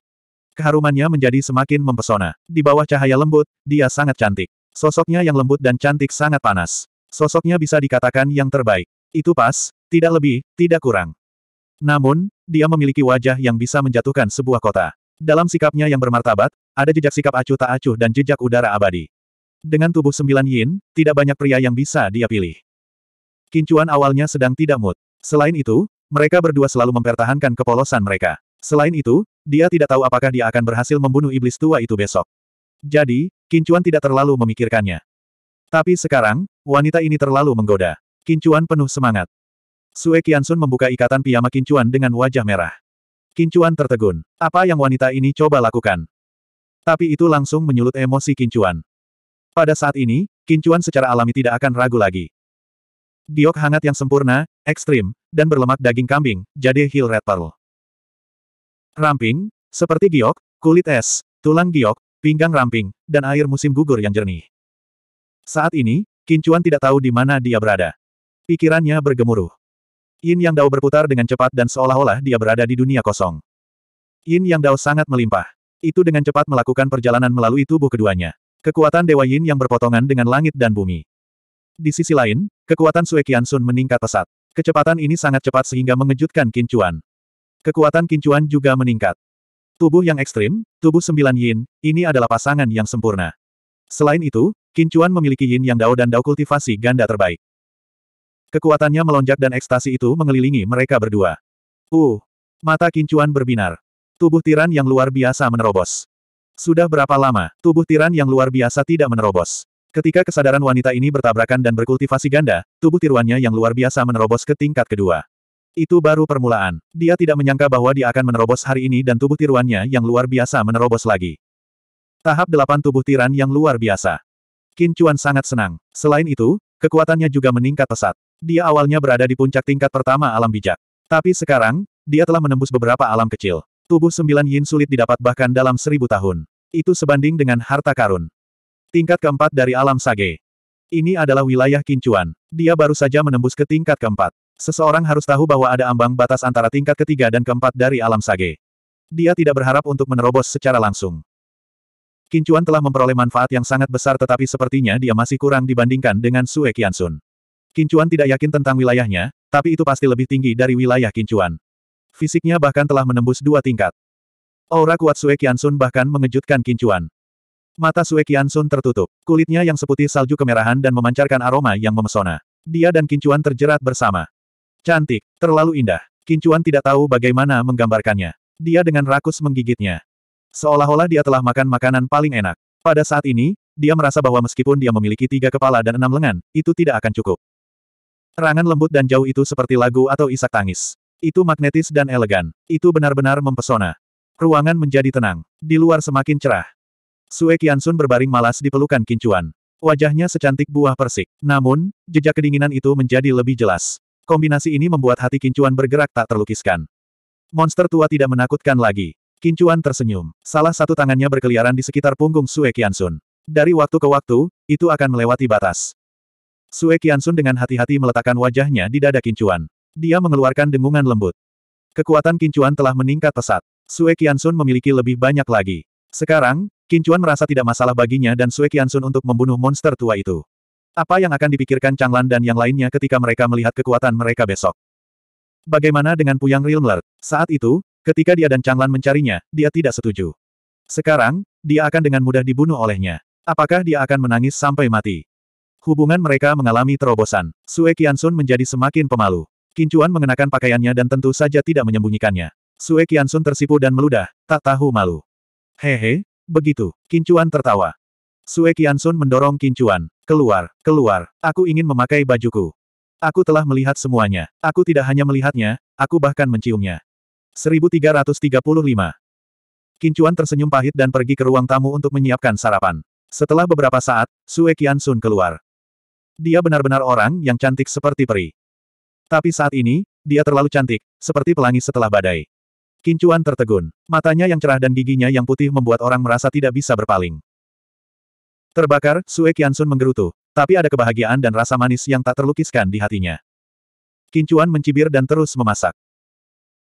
Keharumannya menjadi semakin mempesona. Di bawah cahaya lembut, dia sangat cantik. Sosoknya yang lembut dan cantik sangat panas. Sosoknya bisa dikatakan yang terbaik. Itu pas, tidak lebih, tidak kurang. Namun, dia memiliki wajah yang bisa menjatuhkan sebuah kota. Dalam sikapnya yang bermartabat, ada jejak sikap acuh tak acuh dan jejak udara abadi. Dengan tubuh sembilan yin, tidak banyak pria yang bisa dia pilih. Kincuan awalnya sedang tidak mood. Selain itu, mereka berdua selalu mempertahankan kepolosan mereka. Selain itu, dia tidak tahu apakah dia akan berhasil membunuh iblis tua itu besok. Jadi, Kincuan tidak terlalu memikirkannya. Tapi sekarang, wanita ini terlalu menggoda. Kincuan penuh semangat. Sue Kiansun membuka ikatan piyama Kincuan dengan wajah merah. Kincuan tertegun. Apa yang wanita ini coba lakukan? Tapi itu langsung menyulut emosi Kincuan. Pada saat ini, Kincuan secara alami tidak akan ragu lagi giok hangat yang sempurna, ekstrim, dan berlemak daging kambing, jadi heel red pearl. Ramping, seperti giok, kulit es, tulang giok, pinggang ramping, dan air musim gugur yang jernih. Saat ini, Kincuan tidak tahu di mana dia berada. Pikirannya bergemuruh. Yin Yang Dao berputar dengan cepat dan seolah-olah dia berada di dunia kosong. Yin Yang Dao sangat melimpah. Itu dengan cepat melakukan perjalanan melalui tubuh keduanya. Kekuatan Dewa Yin yang berpotongan dengan langit dan bumi. Di sisi lain, Kekuatan Sue Sun meningkat pesat. Kecepatan ini sangat cepat sehingga mengejutkan Kincuan. Kekuatan Kincuan juga meningkat. Tubuh yang ekstrim, tubuh sembilan yin, ini adalah pasangan yang sempurna. Selain itu, Kincuan memiliki yin yang dao dan dao kultivasi ganda terbaik. Kekuatannya melonjak dan ekstasi itu mengelilingi mereka berdua. Uh, mata Kincuan berbinar. Tubuh tiran yang luar biasa menerobos. Sudah berapa lama, tubuh tiran yang luar biasa tidak menerobos. Ketika kesadaran wanita ini bertabrakan dan berkultivasi ganda, tubuh tiruannya yang luar biasa menerobos ke tingkat kedua. Itu baru permulaan. Dia tidak menyangka bahwa dia akan menerobos hari ini dan tubuh tiruannya yang luar biasa menerobos lagi. Tahap delapan tubuh tiran yang luar biasa. Qin Chuan sangat senang. Selain itu, kekuatannya juga meningkat pesat. Dia awalnya berada di puncak tingkat pertama alam bijak. Tapi sekarang, dia telah menembus beberapa alam kecil. Tubuh sembilan yin sulit didapat bahkan dalam seribu tahun. Itu sebanding dengan harta karun. Tingkat keempat dari alam sage. Ini adalah wilayah kincuan. Dia baru saja menembus ke tingkat keempat. Seseorang harus tahu bahwa ada ambang batas antara tingkat ketiga dan keempat dari alam sage. Dia tidak berharap untuk menerobos secara langsung. Kincuan telah memperoleh manfaat yang sangat besar tetapi sepertinya dia masih kurang dibandingkan dengan Sue Sun. Kincuan tidak yakin tentang wilayahnya, tapi itu pasti lebih tinggi dari wilayah Kincuan. Fisiknya bahkan telah menembus dua tingkat. Aura kuat Sue Sun bahkan mengejutkan Kincuan. Mata Sue Kiansun tertutup. Kulitnya yang seputih salju kemerahan dan memancarkan aroma yang memesona. Dia dan Kincuan terjerat bersama. Cantik, terlalu indah. Kincuan tidak tahu bagaimana menggambarkannya. Dia dengan rakus menggigitnya. Seolah-olah dia telah makan makanan paling enak. Pada saat ini, dia merasa bahwa meskipun dia memiliki tiga kepala dan enam lengan, itu tidak akan cukup. Rangan lembut dan jauh itu seperti lagu atau isak tangis. Itu magnetis dan elegan. Itu benar-benar mempesona. Ruangan menjadi tenang. Di luar semakin cerah. Sue Kiansun berbaring malas di pelukan Kincuan. Wajahnya secantik buah persik. Namun, jejak kedinginan itu menjadi lebih jelas. Kombinasi ini membuat hati Kincuan bergerak tak terlukiskan. Monster tua tidak menakutkan lagi. Kincuan tersenyum. Salah satu tangannya berkeliaran di sekitar punggung Sue Kiansun. Dari waktu ke waktu, itu akan melewati batas. Sue Kiansun dengan hati-hati meletakkan wajahnya di dada Kincuan. Dia mengeluarkan dengungan lembut. Kekuatan Kincuan telah meningkat pesat. Sue Kiansun memiliki lebih banyak lagi. Sekarang, Kincuan merasa tidak masalah baginya dan Sue Qiansun untuk membunuh monster tua itu. Apa yang akan dipikirkan Changlan dan yang lainnya ketika mereka melihat kekuatan mereka besok? Bagaimana dengan Puyang Rilmler? Saat itu, ketika dia dan Changlan mencarinya, dia tidak setuju. Sekarang, dia akan dengan mudah dibunuh olehnya. Apakah dia akan menangis sampai mati? Hubungan mereka mengalami terobosan. Sue Qiansun menjadi semakin pemalu. Kincuan mengenakan pakaiannya dan tentu saja tidak menyembunyikannya. Sue Qiansun tersipu dan meludah, tak tahu malu. Hehe, begitu. Kincuan tertawa. Sue Kiansun mendorong Kincuan. Keluar, keluar. Aku ingin memakai bajuku. Aku telah melihat semuanya. Aku tidak hanya melihatnya, aku bahkan menciumnya. 1335. Kincuan tersenyum pahit dan pergi ke ruang tamu untuk menyiapkan sarapan. Setelah beberapa saat, Sue Kiansun keluar. Dia benar-benar orang yang cantik seperti peri. Tapi saat ini, dia terlalu cantik, seperti pelangi setelah badai. Kincuan tertegun. Matanya yang cerah dan giginya yang putih membuat orang merasa tidak bisa berpaling. Terbakar, Sue Sun menggerutu, tapi ada kebahagiaan dan rasa manis yang tak terlukiskan di hatinya. Kincuan mencibir dan terus memasak.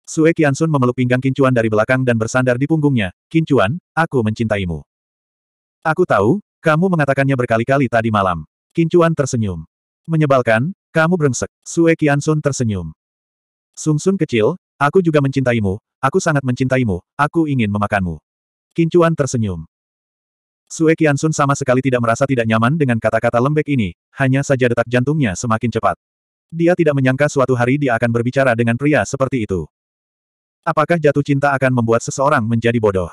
Sue Sun memeluk pinggang Kincuan dari belakang dan bersandar di punggungnya, Kincuan, aku mencintaimu. Aku tahu, kamu mengatakannya berkali-kali tadi malam. Kincuan tersenyum. Menyebalkan, kamu brengsek. Sue Sun tersenyum. Sungsun kecil, aku juga mencintaimu, Aku sangat mencintaimu, aku ingin memakanmu. Kincuan tersenyum. Sue Kiansun sama sekali tidak merasa tidak nyaman dengan kata-kata lembek ini, hanya saja detak jantungnya semakin cepat. Dia tidak menyangka suatu hari dia akan berbicara dengan pria seperti itu. Apakah jatuh cinta akan membuat seseorang menjadi bodoh?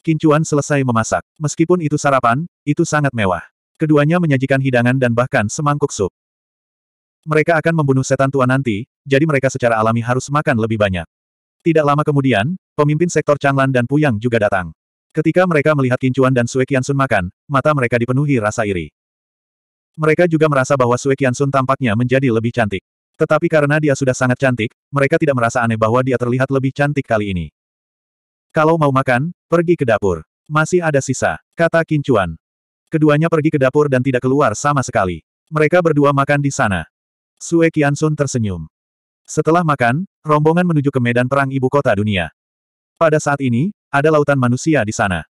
Kincuan selesai memasak. Meskipun itu sarapan, itu sangat mewah. Keduanya menyajikan hidangan dan bahkan semangkuk sup. Mereka akan membunuh setan tua nanti, jadi mereka secara alami harus makan lebih banyak. Tidak lama kemudian, pemimpin sektor Changlan dan Puyang juga datang. Ketika mereka melihat Kincuan dan Sue Sun makan, mata mereka dipenuhi rasa iri. Mereka juga merasa bahwa Sue Sun tampaknya menjadi lebih cantik. Tetapi karena dia sudah sangat cantik, mereka tidak merasa aneh bahwa dia terlihat lebih cantik kali ini. Kalau mau makan, pergi ke dapur. Masih ada sisa, kata Kincuan. Keduanya pergi ke dapur dan tidak keluar sama sekali. Mereka berdua makan di sana. Sue Sun tersenyum. Setelah makan, rombongan menuju ke medan perang ibu kota dunia. Pada saat ini, ada lautan manusia di sana.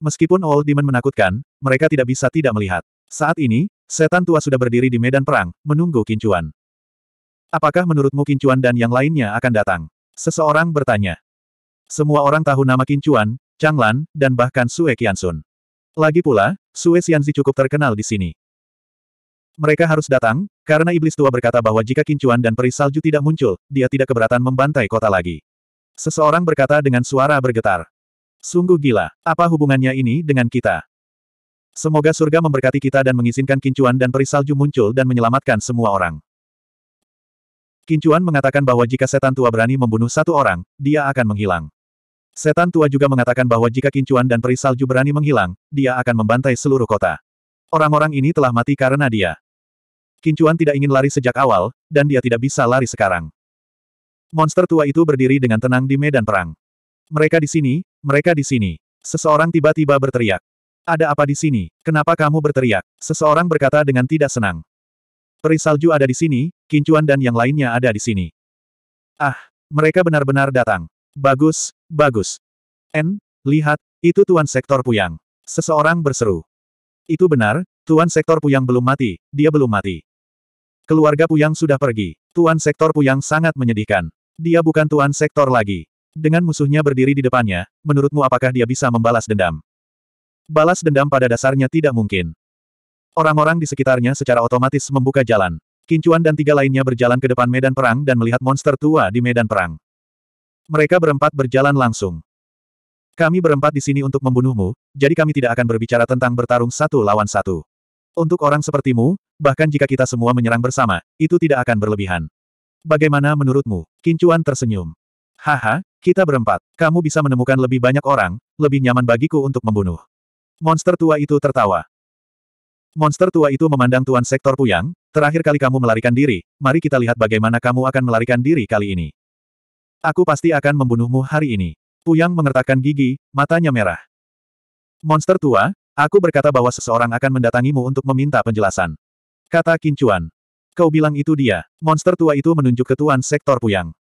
Meskipun Old Demon menakutkan, mereka tidak bisa tidak melihat. Saat ini, setan tua sudah berdiri di medan perang, menunggu kincuan. Apakah menurutmu kincuan dan yang lainnya akan datang? Seseorang bertanya. Semua orang tahu nama kincuan, Changlan, dan bahkan Sue Sun. Lagi pula, Sue Xianzi cukup terkenal di sini. Mereka harus datang, karena iblis tua berkata bahwa jika kincuan dan peri salju tidak muncul, dia tidak keberatan membantai kota lagi. Seseorang berkata dengan suara bergetar. Sungguh gila, apa hubungannya ini dengan kita? Semoga surga memberkati kita dan mengizinkan kincuan dan peri salju muncul dan menyelamatkan semua orang. Kincuan mengatakan bahwa jika setan tua berani membunuh satu orang, dia akan menghilang. Setan tua juga mengatakan bahwa jika kincuan dan peri salju berani menghilang, dia akan membantai seluruh kota. Orang-orang ini telah mati karena dia. Kincuan tidak ingin lari sejak awal, dan dia tidak bisa lari sekarang. Monster tua itu berdiri dengan tenang di medan perang. Mereka di sini, mereka di sini. Seseorang tiba-tiba berteriak. Ada apa di sini? Kenapa kamu berteriak? Seseorang berkata dengan tidak senang. Perisalju ada di sini, Kincuan dan yang lainnya ada di sini. Ah, mereka benar-benar datang. Bagus, bagus. N, lihat, itu Tuan Sektor Puyang. Seseorang berseru. Itu benar, Tuan Sektor Puyang belum mati, dia belum mati. Keluarga Puyang sudah pergi. Tuan Sektor Puyang sangat menyedihkan. Dia bukan Tuan Sektor lagi. Dengan musuhnya berdiri di depannya, menurutmu apakah dia bisa membalas dendam? Balas dendam pada dasarnya tidak mungkin. Orang-orang di sekitarnya secara otomatis membuka jalan. Kincuan dan tiga lainnya berjalan ke depan medan perang dan melihat monster tua di medan perang. Mereka berempat berjalan langsung. Kami berempat di sini untuk membunuhmu, jadi kami tidak akan berbicara tentang bertarung satu lawan satu. Untuk orang sepertimu, bahkan jika kita semua menyerang bersama, itu tidak akan berlebihan. Bagaimana menurutmu? Kincuan tersenyum. Haha, kita berempat. Kamu bisa menemukan lebih banyak orang, lebih nyaman bagiku untuk membunuh. Monster tua itu tertawa. Monster tua itu memandang Tuan Sektor Puyang, terakhir kali kamu melarikan diri, mari kita lihat bagaimana kamu akan melarikan diri kali ini. Aku pasti akan membunuhmu hari ini. Puyang mengertakkan gigi, matanya merah. Monster tua, Aku berkata bahwa seseorang akan mendatangimu untuk meminta penjelasan. Kata Kincuan. Kau bilang itu dia. Monster tua itu menunjuk ke tuan sektor Puyang.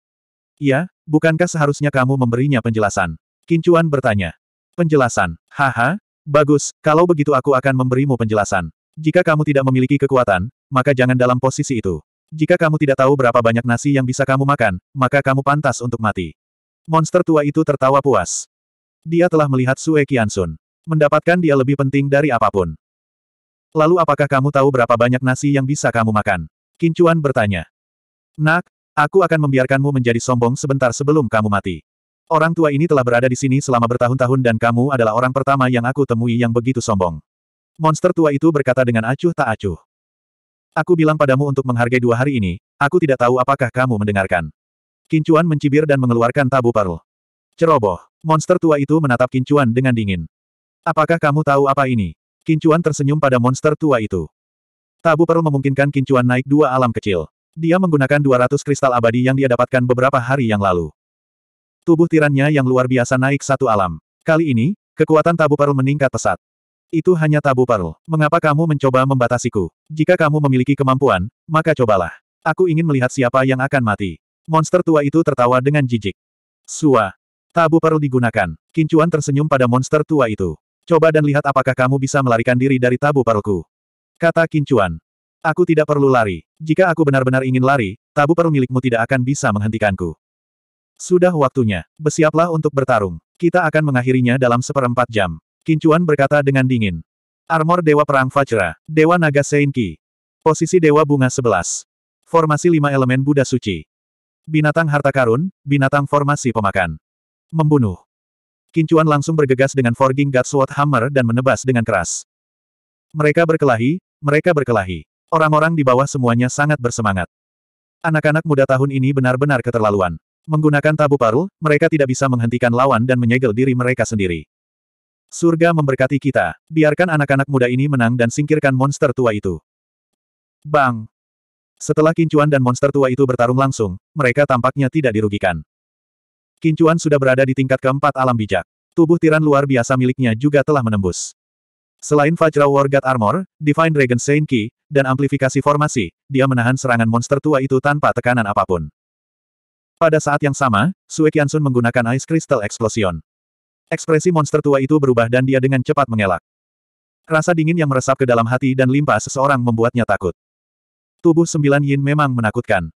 Iya, bukankah seharusnya kamu memberinya penjelasan? Kincuan bertanya. Penjelasan. Haha, bagus, kalau begitu aku akan memberimu penjelasan. Jika kamu tidak memiliki kekuatan, maka jangan dalam posisi itu. Jika kamu tidak tahu berapa banyak nasi yang bisa kamu makan, maka kamu pantas untuk mati. Monster tua itu tertawa puas. Dia telah melihat Sue Sun. Mendapatkan dia lebih penting dari apapun. Lalu apakah kamu tahu berapa banyak nasi yang bisa kamu makan? Kincuan bertanya. Nak, aku akan membiarkanmu menjadi sombong sebentar sebelum kamu mati. Orang tua ini telah berada di sini selama bertahun-tahun dan kamu adalah orang pertama yang aku temui yang begitu sombong. Monster tua itu berkata dengan acuh tak acuh. Aku bilang padamu untuk menghargai dua hari ini, aku tidak tahu apakah kamu mendengarkan. Kincuan mencibir dan mengeluarkan tabu parul. Ceroboh. Monster tua itu menatap Kincuan dengan dingin. Apakah kamu tahu apa ini? Kincuan tersenyum pada monster tua itu. Tabu paru memungkinkan Kincuan naik dua alam kecil. Dia menggunakan 200 kristal abadi yang dia dapatkan beberapa hari yang lalu. Tubuh tirannya yang luar biasa naik satu alam. Kali ini, kekuatan Tabu paru meningkat pesat. Itu hanya Tabu paru. Mengapa kamu mencoba membatasiku? Jika kamu memiliki kemampuan, maka cobalah. Aku ingin melihat siapa yang akan mati. Monster tua itu tertawa dengan jijik. Sua. Tabu Peru digunakan. Kincuan tersenyum pada monster tua itu. Coba dan lihat apakah kamu bisa melarikan diri dari tabu paruku," Kata Kincuan. Aku tidak perlu lari. Jika aku benar-benar ingin lari, tabu paru milikmu tidak akan bisa menghentikanku. Sudah waktunya. Bersiaplah untuk bertarung. Kita akan mengakhirinya dalam seperempat jam. Kincuan berkata dengan dingin. Armor Dewa Perang Fajra, Dewa Naga Seinki. Posisi Dewa Bunga 11. Formasi 5 elemen Buddha Suci. Binatang Harta Karun, Binatang Formasi Pemakan. Membunuh. Kincuan langsung bergegas dengan Forging God Sword Hammer dan menebas dengan keras. Mereka berkelahi, mereka berkelahi. Orang-orang di bawah semuanya sangat bersemangat. Anak-anak muda tahun ini benar-benar keterlaluan. Menggunakan tabu paru, mereka tidak bisa menghentikan lawan dan menyegel diri mereka sendiri. Surga memberkati kita. Biarkan anak-anak muda ini menang dan singkirkan monster tua itu. Bang! Setelah Kincuan dan monster tua itu bertarung langsung, mereka tampaknya tidak dirugikan. Kincuan sudah berada di tingkat keempat alam bijak. Tubuh tiran luar biasa miliknya juga telah menembus. Selain Vajra Wargat Armor, Divine Dragon Saint Key, dan amplifikasi formasi, dia menahan serangan monster tua itu tanpa tekanan apapun. Pada saat yang sama, Sue Kiansun menggunakan Ice Crystal Explosion. Ekspresi monster tua itu berubah dan dia dengan cepat mengelak. Rasa dingin yang meresap ke dalam hati dan limpa seseorang membuatnya takut. Tubuh sembilan yin memang menakutkan.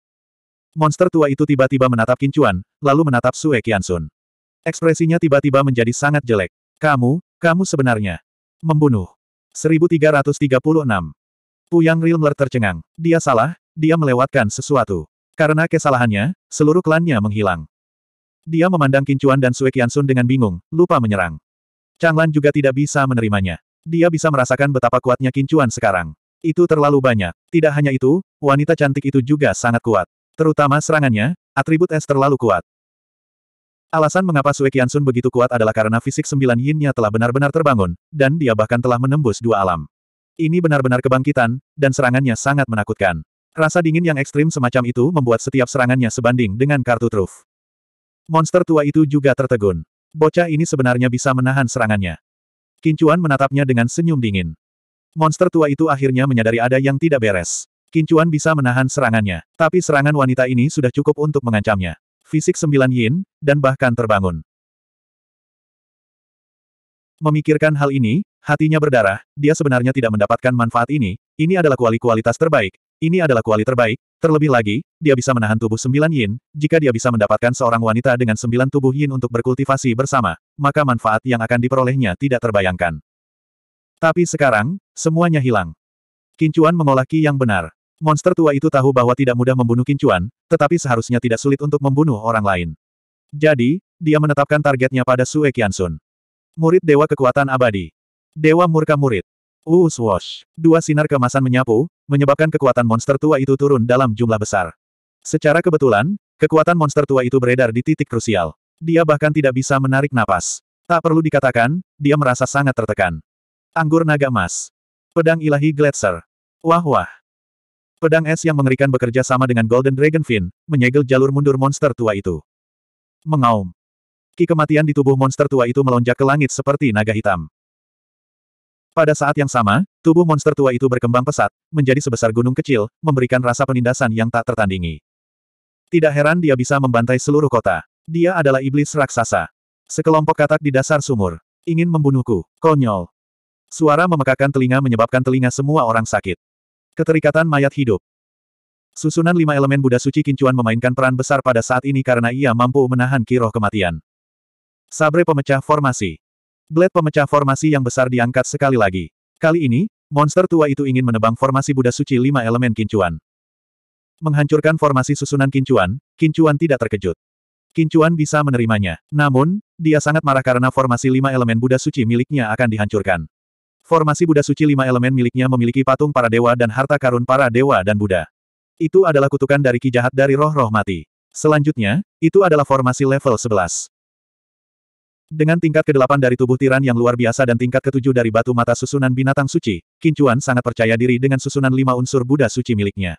Monster tua itu tiba-tiba menatap Kincuan, lalu menatap Sue Sun. Ekspresinya tiba-tiba menjadi sangat jelek. Kamu, kamu sebenarnya. Membunuh. 1336. Puyang Ril tercengang. Dia salah, dia melewatkan sesuatu. Karena kesalahannya, seluruh klannya menghilang. Dia memandang Kincuan dan Sue Sun dengan bingung, lupa menyerang. Changlan juga tidak bisa menerimanya. Dia bisa merasakan betapa kuatnya Kincuan sekarang. Itu terlalu banyak. Tidak hanya itu, wanita cantik itu juga sangat kuat. Terutama serangannya, atribut es terlalu kuat. Alasan mengapa Sui Qiansun begitu kuat adalah karena fisik sembilan yinnya telah benar-benar terbangun, dan dia bahkan telah menembus dua alam. Ini benar-benar kebangkitan, dan serangannya sangat menakutkan. Rasa dingin yang ekstrim semacam itu membuat setiap serangannya sebanding dengan kartu truf. Monster tua itu juga tertegun. Bocah ini sebenarnya bisa menahan serangannya. Kincuan menatapnya dengan senyum dingin. Monster tua itu akhirnya menyadari ada yang tidak beres. Kincuan bisa menahan serangannya, tapi serangan wanita ini sudah cukup untuk mengancamnya. Fisik sembilan yin, dan bahkan terbangun. Memikirkan hal ini, hatinya berdarah, dia sebenarnya tidak mendapatkan manfaat ini, ini adalah kuali kualitas terbaik, ini adalah kuali terbaik, terlebih lagi, dia bisa menahan tubuh sembilan yin, jika dia bisa mendapatkan seorang wanita dengan sembilan tubuh yin untuk berkultivasi bersama, maka manfaat yang akan diperolehnya tidak terbayangkan. Tapi sekarang, semuanya hilang. Kincuan mengolah ki yang benar. Monster tua itu tahu bahwa tidak mudah membunuh Kincuan, tetapi seharusnya tidak sulit untuk membunuh orang lain. Jadi, dia menetapkan targetnya pada Sue Sun, Murid Dewa Kekuatan Abadi. Dewa Murka Murid. Uuswosh. Dua sinar kemasan menyapu, menyebabkan kekuatan monster tua itu turun dalam jumlah besar. Secara kebetulan, kekuatan monster tua itu beredar di titik krusial. Dia bahkan tidak bisa menarik napas. Tak perlu dikatakan, dia merasa sangat tertekan. Anggur Naga Emas. Pedang Ilahi Gletser. Wah-wah. Pedang es yang mengerikan bekerja sama dengan Golden Dragon Fin menyegel jalur mundur monster tua itu. Mengaum. Ki kematian di tubuh monster tua itu melonjak ke langit seperti naga hitam. Pada saat yang sama, tubuh monster tua itu berkembang pesat, menjadi sebesar gunung kecil, memberikan rasa penindasan yang tak tertandingi. Tidak heran dia bisa membantai seluruh kota. Dia adalah iblis raksasa. Sekelompok katak di dasar sumur. Ingin membunuhku. Konyol. Suara memekakan telinga menyebabkan telinga semua orang sakit. Keterikatan mayat hidup. Susunan lima elemen Buddha suci Kincuan memainkan peran besar pada saat ini karena ia mampu menahan kiroh kematian. Sabre pemecah formasi. Blade pemecah formasi yang besar diangkat sekali lagi. Kali ini, monster tua itu ingin menebang formasi Buddha suci lima elemen Kincuan. Menghancurkan formasi susunan Kincuan, Kincuan tidak terkejut. Kincuan bisa menerimanya. Namun, dia sangat marah karena formasi lima elemen Buddha suci miliknya akan dihancurkan. Formasi Buddha suci lima elemen miliknya memiliki patung para dewa dan harta karun para dewa dan Buddha. Itu adalah kutukan dari ki jahat dari roh-roh mati. Selanjutnya, itu adalah formasi level 11. Dengan tingkat ke-8 dari tubuh tiran yang luar biasa dan tingkat ke-7 dari batu mata susunan binatang suci, Kincuan sangat percaya diri dengan susunan lima unsur Buddha suci miliknya.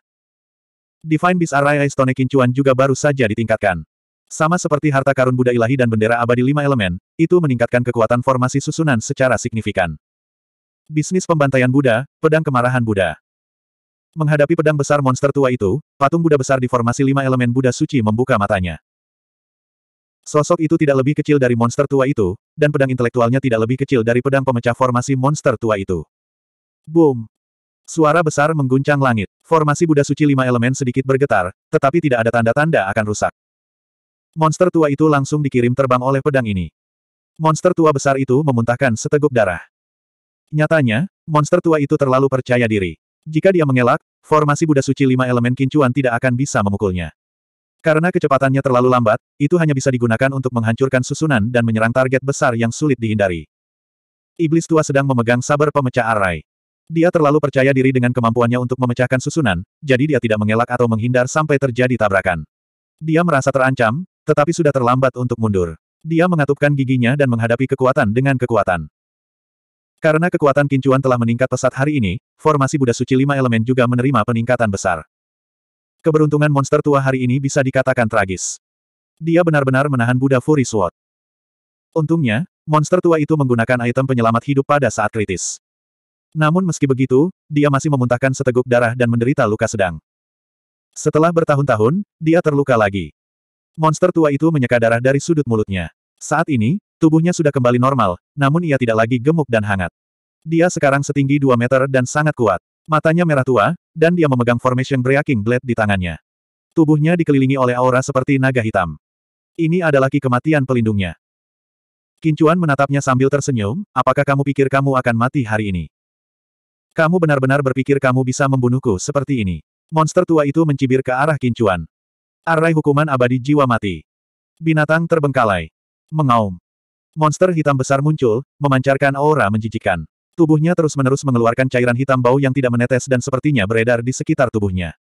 Divine Beast Array Stone Kincuan juga baru saja ditingkatkan. Sama seperti harta karun Buddha ilahi dan bendera abadi lima elemen, itu meningkatkan kekuatan formasi susunan secara signifikan. Bisnis pembantaian Buddha, pedang kemarahan Buddha. Menghadapi pedang besar monster tua itu, patung Buddha besar di formasi lima elemen Buddha suci membuka matanya. Sosok itu tidak lebih kecil dari monster tua itu, dan pedang intelektualnya tidak lebih kecil dari pedang pemecah formasi monster tua itu. Boom! Suara besar mengguncang langit. Formasi Buddha suci lima elemen sedikit bergetar, tetapi tidak ada tanda-tanda akan rusak. Monster tua itu langsung dikirim terbang oleh pedang ini. Monster tua besar itu memuntahkan seteguk darah. Nyatanya, monster tua itu terlalu percaya diri. Jika dia mengelak, formasi Buddha Suci lima elemen kincuan tidak akan bisa memukulnya. Karena kecepatannya terlalu lambat, itu hanya bisa digunakan untuk menghancurkan susunan dan menyerang target besar yang sulit dihindari. Iblis tua sedang memegang sabar pemecah arai. Dia terlalu percaya diri dengan kemampuannya untuk memecahkan susunan, jadi dia tidak mengelak atau menghindar sampai terjadi tabrakan. Dia merasa terancam, tetapi sudah terlambat untuk mundur. Dia mengatupkan giginya dan menghadapi kekuatan dengan kekuatan. Karena kekuatan kincuan telah meningkat pesat hari ini, formasi Buddha Suci lima elemen juga menerima peningkatan besar. Keberuntungan monster tua hari ini bisa dikatakan tragis. Dia benar-benar menahan Buddha Fury Sword. Untungnya, monster tua itu menggunakan item penyelamat hidup pada saat kritis. Namun meski begitu, dia masih memuntahkan seteguk darah dan menderita luka sedang. Setelah bertahun-tahun, dia terluka lagi. Monster tua itu menyeka darah dari sudut mulutnya. Saat ini, Tubuhnya sudah kembali normal, namun ia tidak lagi gemuk dan hangat. Dia sekarang setinggi 2 meter dan sangat kuat. Matanya merah tua, dan dia memegang Formation Breaking Blade di tangannya. Tubuhnya dikelilingi oleh aura seperti naga hitam. Ini adalah ki kematian pelindungnya. Kincuan menatapnya sambil tersenyum, apakah kamu pikir kamu akan mati hari ini? Kamu benar-benar berpikir kamu bisa membunuhku seperti ini. Monster tua itu mencibir ke arah Kincuan. Arai hukuman abadi jiwa mati. Binatang terbengkalai. Mengaum. Monster hitam besar muncul, memancarkan aura menjijikan. Tubuhnya terus-menerus mengeluarkan cairan hitam bau yang tidak menetes dan sepertinya beredar di sekitar tubuhnya.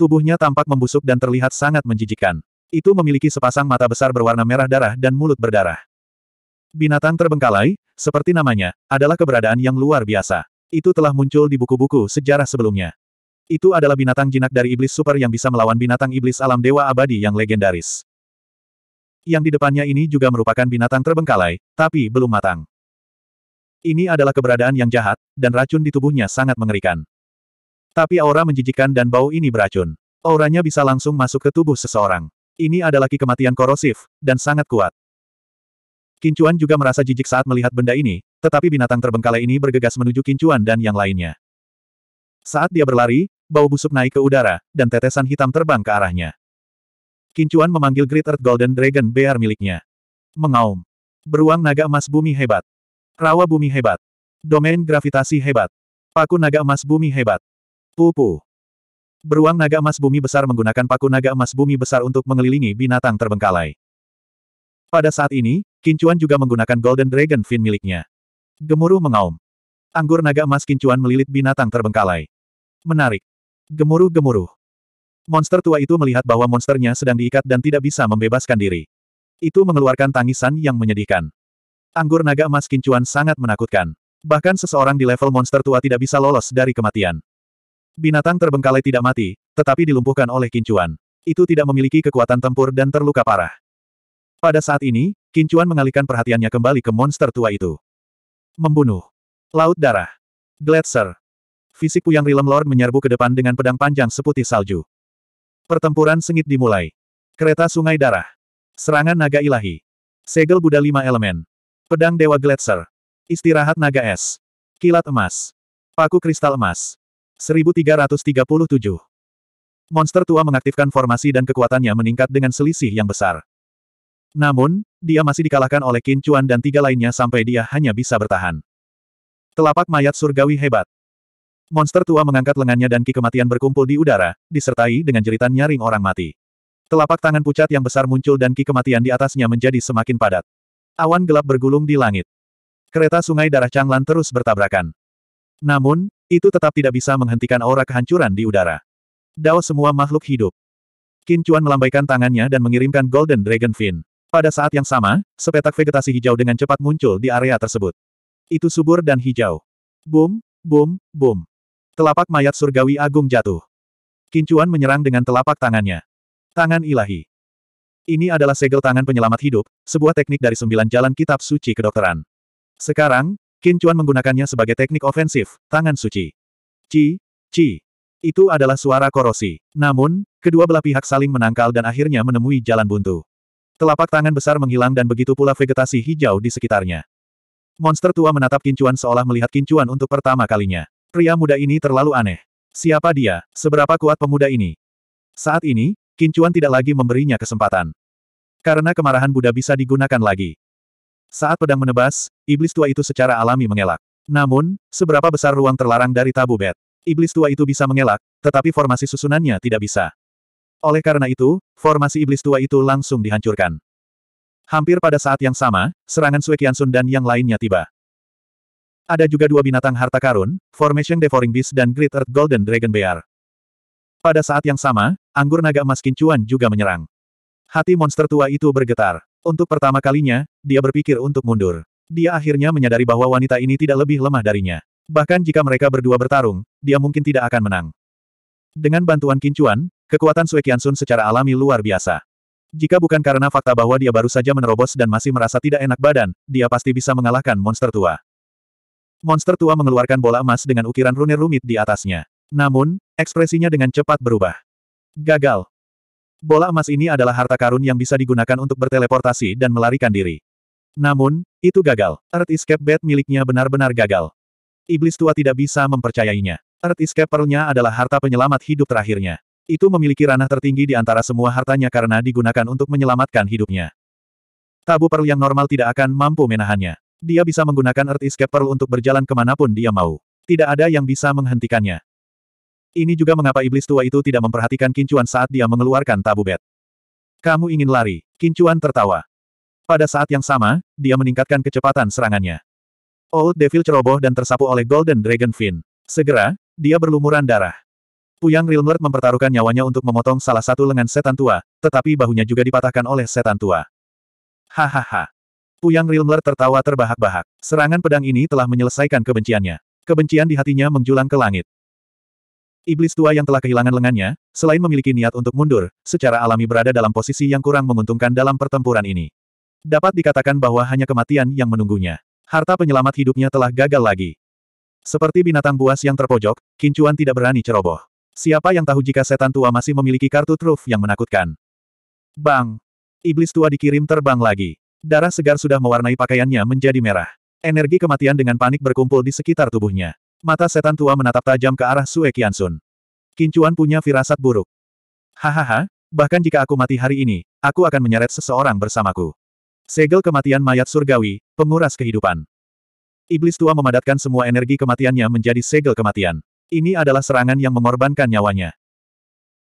Tubuhnya tampak membusuk dan terlihat sangat menjijikan. Itu memiliki sepasang mata besar berwarna merah darah dan mulut berdarah. Binatang terbengkalai, seperti namanya, adalah keberadaan yang luar biasa. Itu telah muncul di buku-buku sejarah sebelumnya. Itu adalah binatang jinak dari iblis super yang bisa melawan binatang iblis alam dewa abadi yang legendaris yang di depannya ini juga merupakan binatang terbengkalai, tapi belum matang. Ini adalah keberadaan yang jahat, dan racun di tubuhnya sangat mengerikan. Tapi aura menjijikan dan bau ini beracun. Auranya bisa langsung masuk ke tubuh seseorang. Ini adalah ki kematian korosif, dan sangat kuat. Kincuan juga merasa jijik saat melihat benda ini, tetapi binatang terbengkalai ini bergegas menuju Kincuan dan yang lainnya. Saat dia berlari, bau busuk naik ke udara, dan tetesan hitam terbang ke arahnya. Kincuan memanggil Great Earth Golden Dragon Bear miliknya. Mengaum. Beruang naga emas bumi hebat. Rawa bumi hebat. Domain gravitasi hebat. Paku naga emas bumi hebat. Pupu. Beruang naga emas bumi besar menggunakan paku naga emas bumi besar untuk mengelilingi binatang terbengkalai. Pada saat ini, Kincuan juga menggunakan Golden Dragon Fin miliknya. Gemuruh mengaum. Anggur naga emas Kincuan melilit binatang terbengkalai. Menarik. Gemuruh-gemuruh. Monster tua itu melihat bahwa monsternya sedang diikat dan tidak bisa membebaskan diri. Itu mengeluarkan tangisan yang menyedihkan. Anggur naga emas kincuan sangat menakutkan. Bahkan seseorang di level monster tua tidak bisa lolos dari kematian. Binatang terbengkalai tidak mati, tetapi dilumpuhkan oleh kincuan. Itu tidak memiliki kekuatan tempur dan terluka parah. Pada saat ini, kincuan mengalihkan perhatiannya kembali ke monster tua itu. Membunuh. Laut darah. Gletser. Fisik Puyang rilem Lord menyerbu ke depan dengan pedang panjang seputih salju. Pertempuran sengit dimulai. Kereta Sungai Darah. Serangan Naga Ilahi. Segel Buddha Lima Elemen. Pedang Dewa Gletser. Istirahat Naga Es. Kilat Emas. Paku Kristal Emas. 1337. Monster tua mengaktifkan formasi dan kekuatannya meningkat dengan selisih yang besar. Namun, dia masih dikalahkan oleh Qin Chuan dan tiga lainnya sampai dia hanya bisa bertahan. Telapak mayat surgawi hebat. Monster tua mengangkat lengannya dan ki kematian berkumpul di udara, disertai dengan jeritan nyaring orang mati. Telapak tangan pucat yang besar muncul dan ki kematian di atasnya menjadi semakin padat. Awan gelap bergulung di langit. Kereta sungai darah Changlan terus bertabrakan. Namun, itu tetap tidak bisa menghentikan aura kehancuran di udara. Dao semua makhluk hidup. Qin Chuan melambaikan tangannya dan mengirimkan Golden Dragon Fin. Pada saat yang sama, sepetak vegetasi hijau dengan cepat muncul di area tersebut. Itu subur dan hijau. Boom, boom, boom. Telapak mayat surgawi agung jatuh. Kincuan menyerang dengan telapak tangannya. Tangan ilahi. Ini adalah segel tangan penyelamat hidup, sebuah teknik dari sembilan jalan kitab suci kedokteran. Sekarang, Kincuan menggunakannya sebagai teknik ofensif, tangan suci. Ci, ci. Itu adalah suara korosi. Namun, kedua belah pihak saling menangkal dan akhirnya menemui jalan buntu. Telapak tangan besar menghilang dan begitu pula vegetasi hijau di sekitarnya. Monster tua menatap Kincuan seolah melihat Kincuan untuk pertama kalinya. Pria muda ini terlalu aneh. Siapa dia? Seberapa kuat pemuda ini? Saat ini, Kincuan tidak lagi memberinya kesempatan. Karena kemarahan Buddha bisa digunakan lagi. Saat pedang menebas, iblis tua itu secara alami mengelak. Namun, seberapa besar ruang terlarang dari tabu bed? Iblis tua itu bisa mengelak, tetapi formasi susunannya tidak bisa. Oleh karena itu, formasi iblis tua itu langsung dihancurkan. Hampir pada saat yang sama, serangan Sui Kiansun dan yang lainnya tiba. Ada juga dua binatang harta karun, Formation Devouring Beast dan Great Earth Golden Dragon Bear. Pada saat yang sama, anggur naga emas kincuan juga menyerang. Hati monster tua itu bergetar. Untuk pertama kalinya, dia berpikir untuk mundur. Dia akhirnya menyadari bahwa wanita ini tidak lebih lemah darinya. Bahkan jika mereka berdua bertarung, dia mungkin tidak akan menang. Dengan bantuan kincuan, kekuatan Suekian Sun secara alami luar biasa. Jika bukan karena fakta bahwa dia baru saja menerobos dan masih merasa tidak enak badan, dia pasti bisa mengalahkan monster tua. Monster tua mengeluarkan bola emas dengan ukiran rune rumit di atasnya. Namun, ekspresinya dengan cepat berubah. Gagal. Bola emas ini adalah harta karun yang bisa digunakan untuk berteleportasi dan melarikan diri. Namun, itu gagal. Earth Escape bed miliknya benar-benar gagal. Iblis tua tidak bisa mempercayainya. Earth Escape Pearl-nya adalah harta penyelamat hidup terakhirnya. Itu memiliki ranah tertinggi di antara semua hartanya karena digunakan untuk menyelamatkan hidupnya. Tabu Pearl yang normal tidak akan mampu menahannya. Dia bisa menggunakan Earth Escape Pearl untuk berjalan kemanapun dia mau. Tidak ada yang bisa menghentikannya. Ini juga mengapa iblis tua itu tidak memperhatikan Kincuan saat dia mengeluarkan tabu bed. Kamu ingin lari, Kincuan tertawa. Pada saat yang sama, dia meningkatkan kecepatan serangannya. Old Devil ceroboh dan tersapu oleh Golden Dragon Fin. Segera, dia berlumuran darah. Puyang Rilmert mempertaruhkan nyawanya untuk memotong salah satu lengan setan tua, tetapi bahunya juga dipatahkan oleh setan tua. Hahaha. Puyang Rilmler tertawa terbahak-bahak. Serangan pedang ini telah menyelesaikan kebenciannya. Kebencian di hatinya menjulang ke langit. Iblis tua yang telah kehilangan lengannya, selain memiliki niat untuk mundur, secara alami berada dalam posisi yang kurang menguntungkan dalam pertempuran ini. Dapat dikatakan bahwa hanya kematian yang menunggunya. Harta penyelamat hidupnya telah gagal lagi. Seperti binatang buas yang terpojok, Kincuan tidak berani ceroboh. Siapa yang tahu jika setan tua masih memiliki kartu truf yang menakutkan? Bang! Iblis tua dikirim terbang lagi. Darah segar sudah mewarnai pakaiannya menjadi merah. Energi kematian dengan panik berkumpul di sekitar tubuhnya. Mata setan tua menatap tajam ke arah Sue Sun. Kincuan punya firasat buruk. Hahaha, bahkan jika aku mati hari ini, aku akan menyeret seseorang bersamaku. Segel kematian mayat surgawi, penguras kehidupan. Iblis tua memadatkan semua energi kematiannya menjadi segel kematian. Ini adalah serangan yang mengorbankan nyawanya.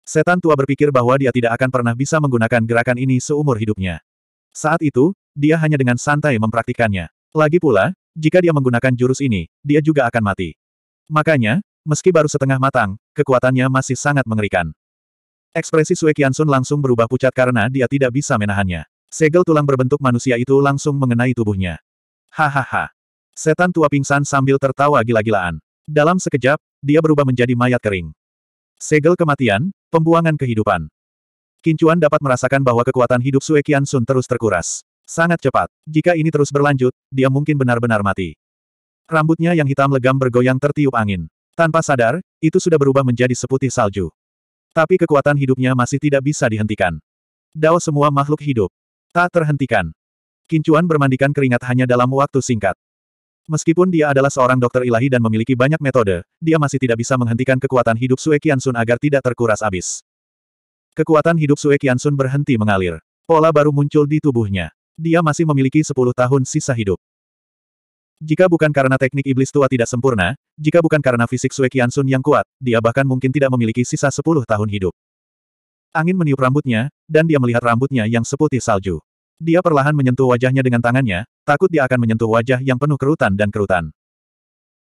Setan tua berpikir bahwa dia tidak akan pernah bisa menggunakan gerakan ini seumur hidupnya. Saat itu, dia hanya dengan santai mempraktikannya. Lagi pula, jika dia menggunakan jurus ini, dia juga akan mati. Makanya, meski baru setengah matang, kekuatannya masih sangat mengerikan. Ekspresi Sue Kiansun langsung berubah pucat karena dia tidak bisa menahannya. Segel tulang berbentuk manusia itu langsung mengenai tubuhnya. Hahaha. Setan tua pingsan sambil tertawa gila-gilaan. Dalam sekejap, dia berubah menjadi mayat kering. Segel kematian, pembuangan kehidupan. Kincuan dapat merasakan bahwa kekuatan hidup Sue Kiansun terus terkuras. Sangat cepat. Jika ini terus berlanjut, dia mungkin benar-benar mati. Rambutnya yang hitam legam bergoyang tertiup angin. Tanpa sadar, itu sudah berubah menjadi seputih salju. Tapi kekuatan hidupnya masih tidak bisa dihentikan. Dao semua makhluk hidup. Tak terhentikan. Kincuan bermandikan keringat hanya dalam waktu singkat. Meskipun dia adalah seorang dokter ilahi dan memiliki banyak metode, dia masih tidak bisa menghentikan kekuatan hidup Sue Sun agar tidak terkuras abis. Kekuatan hidup Sue Sun berhenti mengalir. Pola baru muncul di tubuhnya. Dia masih memiliki 10 tahun sisa hidup. Jika bukan karena teknik iblis tua tidak sempurna, jika bukan karena fisik Sue Sun yang kuat, dia bahkan mungkin tidak memiliki sisa 10 tahun hidup. Angin meniup rambutnya, dan dia melihat rambutnya yang seputih salju. Dia perlahan menyentuh wajahnya dengan tangannya, takut dia akan menyentuh wajah yang penuh kerutan dan kerutan.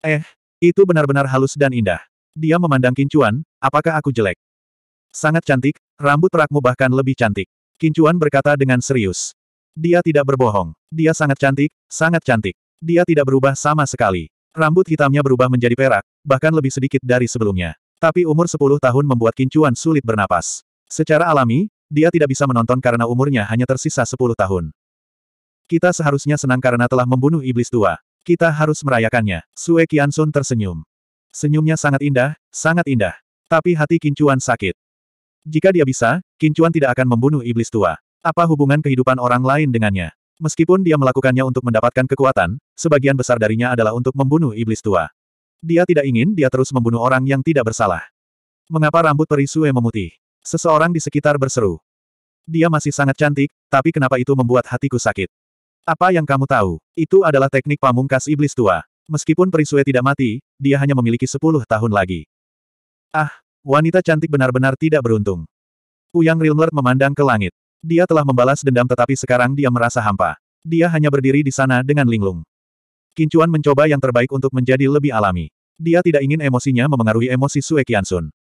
Eh, itu benar-benar halus dan indah. Dia memandang Kincuan, apakah aku jelek? Sangat cantik, rambut perakmu bahkan lebih cantik. Kincuan berkata dengan serius. Dia tidak berbohong. Dia sangat cantik, sangat cantik. Dia tidak berubah sama sekali. Rambut hitamnya berubah menjadi perak, bahkan lebih sedikit dari sebelumnya. Tapi umur 10 tahun membuat Kincuan sulit bernapas. Secara alami, dia tidak bisa menonton karena umurnya hanya tersisa 10 tahun. Kita seharusnya senang karena telah membunuh iblis tua. Kita harus merayakannya. Sue Sun tersenyum. Senyumnya sangat indah, sangat indah. Tapi hati Kincuan sakit. Jika dia bisa, Kincuan tidak akan membunuh iblis tua. Apa hubungan kehidupan orang lain dengannya? Meskipun dia melakukannya untuk mendapatkan kekuatan, sebagian besar darinya adalah untuk membunuh iblis tua. Dia tidak ingin dia terus membunuh orang yang tidak bersalah. Mengapa rambut peri memutih? Seseorang di sekitar berseru. Dia masih sangat cantik, tapi kenapa itu membuat hatiku sakit? Apa yang kamu tahu? Itu adalah teknik pamungkas iblis tua. Meskipun Perisue tidak mati, dia hanya memiliki sepuluh tahun lagi. Ah, wanita cantik benar-benar tidak beruntung. Uyang Rilmert memandang ke langit. Dia telah membalas dendam tetapi sekarang dia merasa hampa. Dia hanya berdiri di sana dengan linglung. Kincuan mencoba yang terbaik untuk menjadi lebih alami. Dia tidak ingin emosinya memengaruhi emosi Sue Kiansun.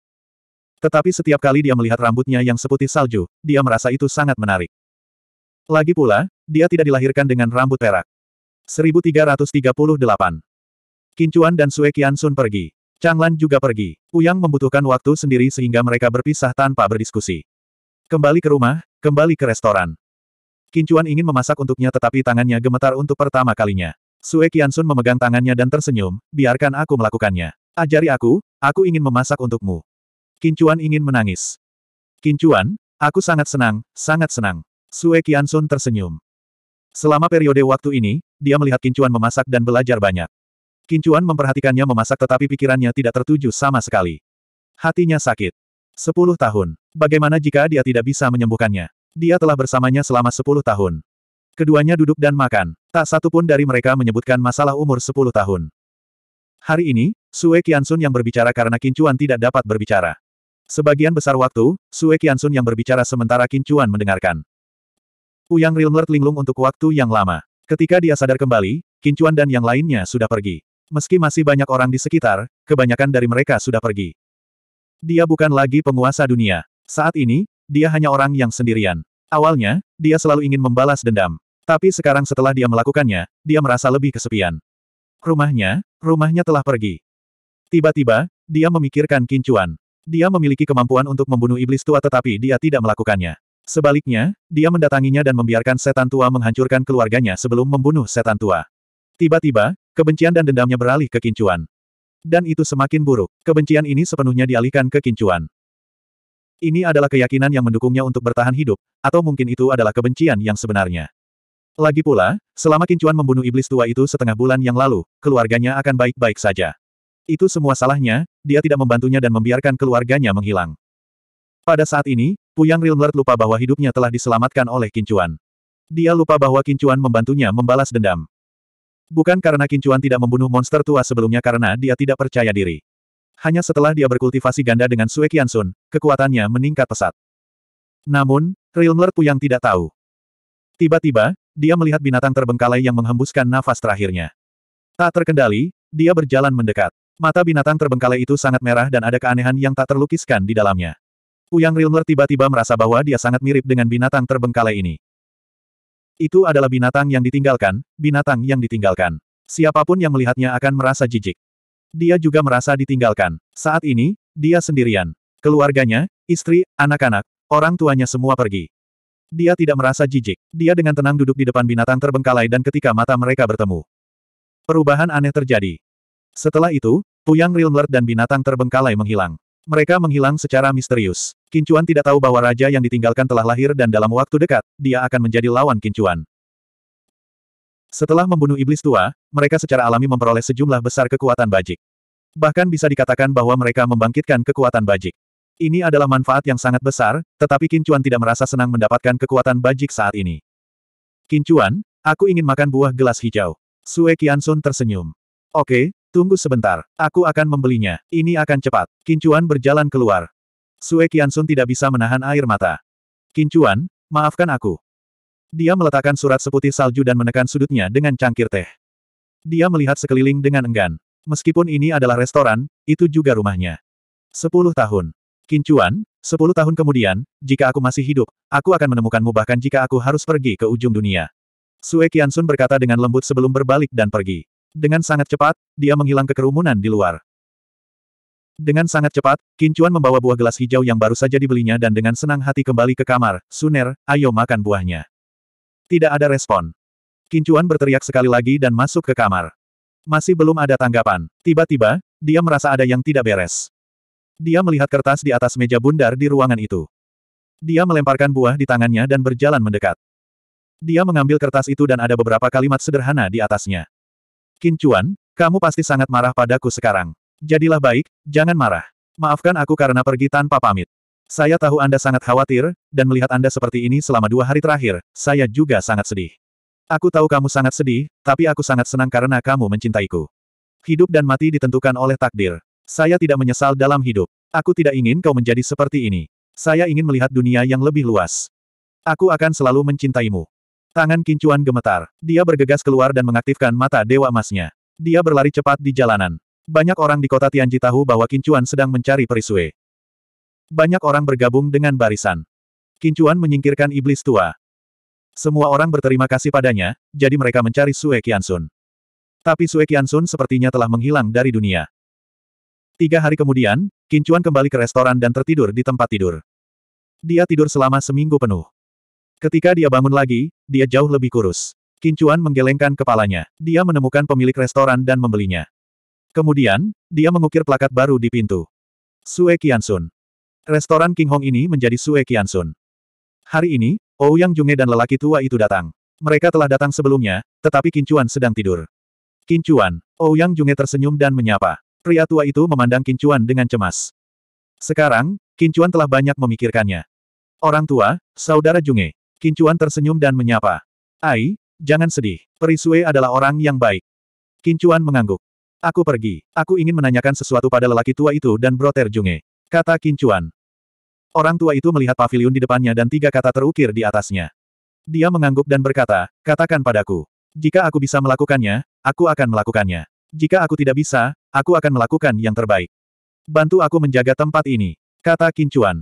Tetapi setiap kali dia melihat rambutnya yang seputih salju, dia merasa itu sangat menarik. Lagi pula, dia tidak dilahirkan dengan rambut perak. 1338. Kincuan dan Sue Kiansun pergi. Changlan juga pergi. Uyang membutuhkan waktu sendiri sehingga mereka berpisah tanpa berdiskusi. Kembali ke rumah, kembali ke restoran. Kincuan ingin memasak untuknya tetapi tangannya gemetar untuk pertama kalinya. Sue sun memegang tangannya dan tersenyum, biarkan aku melakukannya. Ajari aku, aku ingin memasak untukmu. Kincuan ingin menangis. Kincuan, aku sangat senang, sangat senang. Sue sun tersenyum. Selama periode waktu ini, dia melihat Kincuan memasak dan belajar banyak. Kincuan memperhatikannya memasak tetapi pikirannya tidak tertuju sama sekali. Hatinya sakit. Sepuluh tahun. Bagaimana jika dia tidak bisa menyembuhkannya? Dia telah bersamanya selama sepuluh tahun. Keduanya duduk dan makan. Tak satu pun dari mereka menyebutkan masalah umur sepuluh tahun. Hari ini, Sue Kiansun yang berbicara karena Kincuan tidak dapat berbicara. Sebagian besar waktu, Sue Kiansun yang berbicara sementara Kincuan mendengarkan. Uyang Nerd linglung untuk waktu yang lama. Ketika dia sadar kembali, Kincuan dan yang lainnya sudah pergi. Meski masih banyak orang di sekitar, kebanyakan dari mereka sudah pergi. Dia bukan lagi penguasa dunia. Saat ini, dia hanya orang yang sendirian. Awalnya, dia selalu ingin membalas dendam. Tapi sekarang setelah dia melakukannya, dia merasa lebih kesepian. Rumahnya, rumahnya telah pergi. Tiba-tiba, dia memikirkan kincuan. Dia memiliki kemampuan untuk membunuh iblis tua tetapi dia tidak melakukannya. Sebaliknya, dia mendatanginya dan membiarkan setan tua menghancurkan keluarganya sebelum membunuh setan tua. Tiba-tiba, kebencian dan dendamnya beralih ke kincuan. Dan itu semakin buruk. Kebencian ini sepenuhnya dialihkan ke kincuan. Ini adalah keyakinan yang mendukungnya untuk bertahan hidup, atau mungkin itu adalah kebencian yang sebenarnya. Lagi pula, selama Kincuan membunuh iblis tua itu setengah bulan yang lalu, keluarganya akan baik-baik saja. Itu semua salahnya, dia tidak membantunya dan membiarkan keluarganya menghilang. Pada saat ini, Puyang Rilmlert lupa bahwa hidupnya telah diselamatkan oleh Kincuan. Dia lupa bahwa Kincuan membantunya membalas dendam. Bukan karena Kincuan tidak membunuh monster tua sebelumnya karena dia tidak percaya diri. Hanya setelah dia berkultivasi ganda dengan Sue Kiansun, kekuatannya meningkat pesat. Namun, Realmler Puyang tidak tahu. Tiba-tiba, dia melihat binatang terbengkalai yang menghembuskan nafas terakhirnya. Tak terkendali, dia berjalan mendekat. Mata binatang terbengkalai itu sangat merah dan ada keanehan yang tak terlukiskan di dalamnya. Puyang Realmler tiba-tiba merasa bahwa dia sangat mirip dengan binatang terbengkalai ini. Itu adalah binatang yang ditinggalkan, binatang yang ditinggalkan. Siapapun yang melihatnya akan merasa jijik. Dia juga merasa ditinggalkan. Saat ini, dia sendirian. Keluarganya, istri, anak-anak, orang tuanya semua pergi. Dia tidak merasa jijik. Dia dengan tenang duduk di depan binatang terbengkalai dan ketika mata mereka bertemu. Perubahan aneh terjadi. Setelah itu, Puyang Rilmler dan binatang terbengkalai menghilang. Mereka menghilang secara misterius. Kincuan tidak tahu bahwa raja yang ditinggalkan telah lahir dan dalam waktu dekat, dia akan menjadi lawan Kincuan. Setelah membunuh iblis tua, mereka secara alami memperoleh sejumlah besar kekuatan bajik. Bahkan bisa dikatakan bahwa mereka membangkitkan kekuatan bajik. Ini adalah manfaat yang sangat besar, tetapi Kincuan tidak merasa senang mendapatkan kekuatan bajik saat ini. Kincuan, aku ingin makan buah gelas hijau. Sue Sun tersenyum. Oke, Tunggu sebentar, aku akan membelinya. Ini akan cepat. Kincuan berjalan keluar. Sue Kiansun tidak bisa menahan air mata. Kincuan, maafkan aku. Dia meletakkan surat seputih salju dan menekan sudutnya dengan cangkir teh. Dia melihat sekeliling dengan enggan. Meskipun ini adalah restoran, itu juga rumahnya. Sepuluh tahun. Kincuan, sepuluh tahun kemudian, jika aku masih hidup, aku akan menemukanmu bahkan jika aku harus pergi ke ujung dunia. Sue Kiansun berkata dengan lembut sebelum berbalik dan pergi. Dengan sangat cepat, dia menghilang ke kerumunan di luar. Dengan sangat cepat, Kincuan membawa buah gelas hijau yang baru saja dibelinya dan dengan senang hati kembali ke kamar, Suner, ayo makan buahnya. Tidak ada respon. Kincuan berteriak sekali lagi dan masuk ke kamar. Masih belum ada tanggapan. Tiba-tiba, dia merasa ada yang tidak beres. Dia melihat kertas di atas meja bundar di ruangan itu. Dia melemparkan buah di tangannya dan berjalan mendekat. Dia mengambil kertas itu dan ada beberapa kalimat sederhana di atasnya. Kincuan, kamu pasti sangat marah padaku sekarang. Jadilah baik, jangan marah. Maafkan aku karena pergi tanpa pamit. Saya tahu Anda sangat khawatir, dan melihat Anda seperti ini selama dua hari terakhir, saya juga sangat sedih. Aku tahu kamu sangat sedih, tapi aku sangat senang karena kamu mencintaiku. Hidup dan mati ditentukan oleh takdir. Saya tidak menyesal dalam hidup. Aku tidak ingin kau menjadi seperti ini. Saya ingin melihat dunia yang lebih luas. Aku akan selalu mencintaimu. Tangan kincuan gemetar. Dia bergegas keluar dan mengaktifkan mata dewa emasnya. Dia berlari cepat di jalanan. Banyak orang di kota Tianji tahu bahwa kincuan sedang mencari perisue. Banyak orang bergabung dengan barisan. Kincuan menyingkirkan iblis tua. Semua orang berterima kasih padanya, jadi mereka mencari Sue Kiansun. Tapi Sue Kiansun sepertinya telah menghilang dari dunia. Tiga hari kemudian, Kincuan kembali ke restoran dan tertidur di tempat tidur. Dia tidur selama seminggu penuh. Ketika dia bangun lagi, dia jauh lebih kurus. Kincuan menggelengkan kepalanya. Dia menemukan pemilik restoran dan membelinya. Kemudian, dia mengukir plakat baru di pintu. Sue Kiansun. Restoran King Hong ini menjadi Sue Kiansun. Hari ini, Ouyang Junge dan lelaki tua itu datang. Mereka telah datang sebelumnya, tetapi Kincuan sedang tidur. Kincuan, Ouyang Junge tersenyum dan menyapa. Pria tua itu memandang Kincuan dengan cemas. Sekarang, Kincuan telah banyak memikirkannya. Orang tua, saudara Junge. Kincuan tersenyum dan menyapa. Ai, jangan sedih. Perisue adalah orang yang baik. Kincuan mengangguk. Aku pergi. Aku ingin menanyakan sesuatu pada lelaki tua itu dan Broter Junge. Kata Kincuan. Orang tua itu melihat pavilion di depannya dan tiga kata terukir di atasnya. Dia mengangguk dan berkata, katakan padaku. Jika aku bisa melakukannya, aku akan melakukannya. Jika aku tidak bisa, aku akan melakukan yang terbaik. Bantu aku menjaga tempat ini. Kata Kincuan.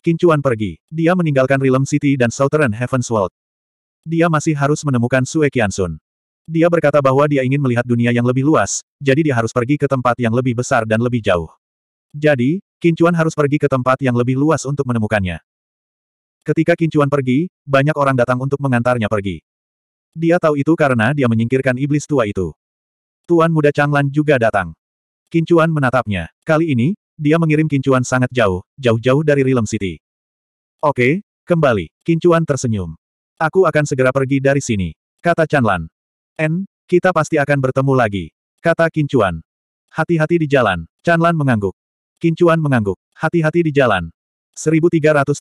Kincuan pergi. Dia meninggalkan Realm City dan Southern Heaven's World. Dia masih harus menemukan Sue Sun. Dia berkata bahwa dia ingin melihat dunia yang lebih luas, jadi dia harus pergi ke tempat yang lebih besar dan lebih jauh. Jadi, Kincuan harus pergi ke tempat yang lebih luas untuk menemukannya. Ketika Kincuan pergi, banyak orang datang untuk mengantarnya pergi. Dia tahu itu karena dia menyingkirkan iblis tua itu. Tuan muda Changlan juga datang. Kincuan menatapnya. Kali ini, dia mengirim kincuan sangat jauh, jauh-jauh dari Realm City. Oke, kembali. Kincuan tersenyum. Aku akan segera pergi dari sini. Kata Chanlan. N, kita pasti akan bertemu lagi. Kata Kincuan. Hati-hati di jalan. Chanlan mengangguk. Kincuan mengangguk. Hati-hati di jalan. 1339.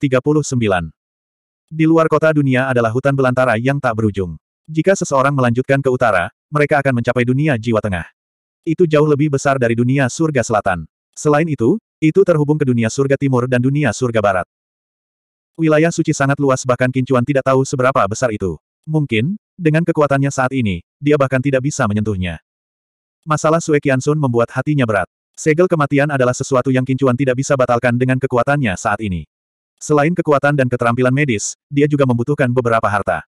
Di luar kota dunia adalah hutan belantara yang tak berujung. Jika seseorang melanjutkan ke utara, mereka akan mencapai dunia jiwa tengah. Itu jauh lebih besar dari dunia surga selatan. Selain itu, itu terhubung ke dunia surga timur dan dunia surga barat. Wilayah suci sangat luas bahkan Kincuan tidak tahu seberapa besar itu. Mungkin, dengan kekuatannya saat ini, dia bahkan tidak bisa menyentuhnya. Masalah Sue Kiansun membuat hatinya berat. Segel kematian adalah sesuatu yang Kincuan tidak bisa batalkan dengan kekuatannya saat ini. Selain kekuatan dan keterampilan medis, dia juga membutuhkan beberapa harta.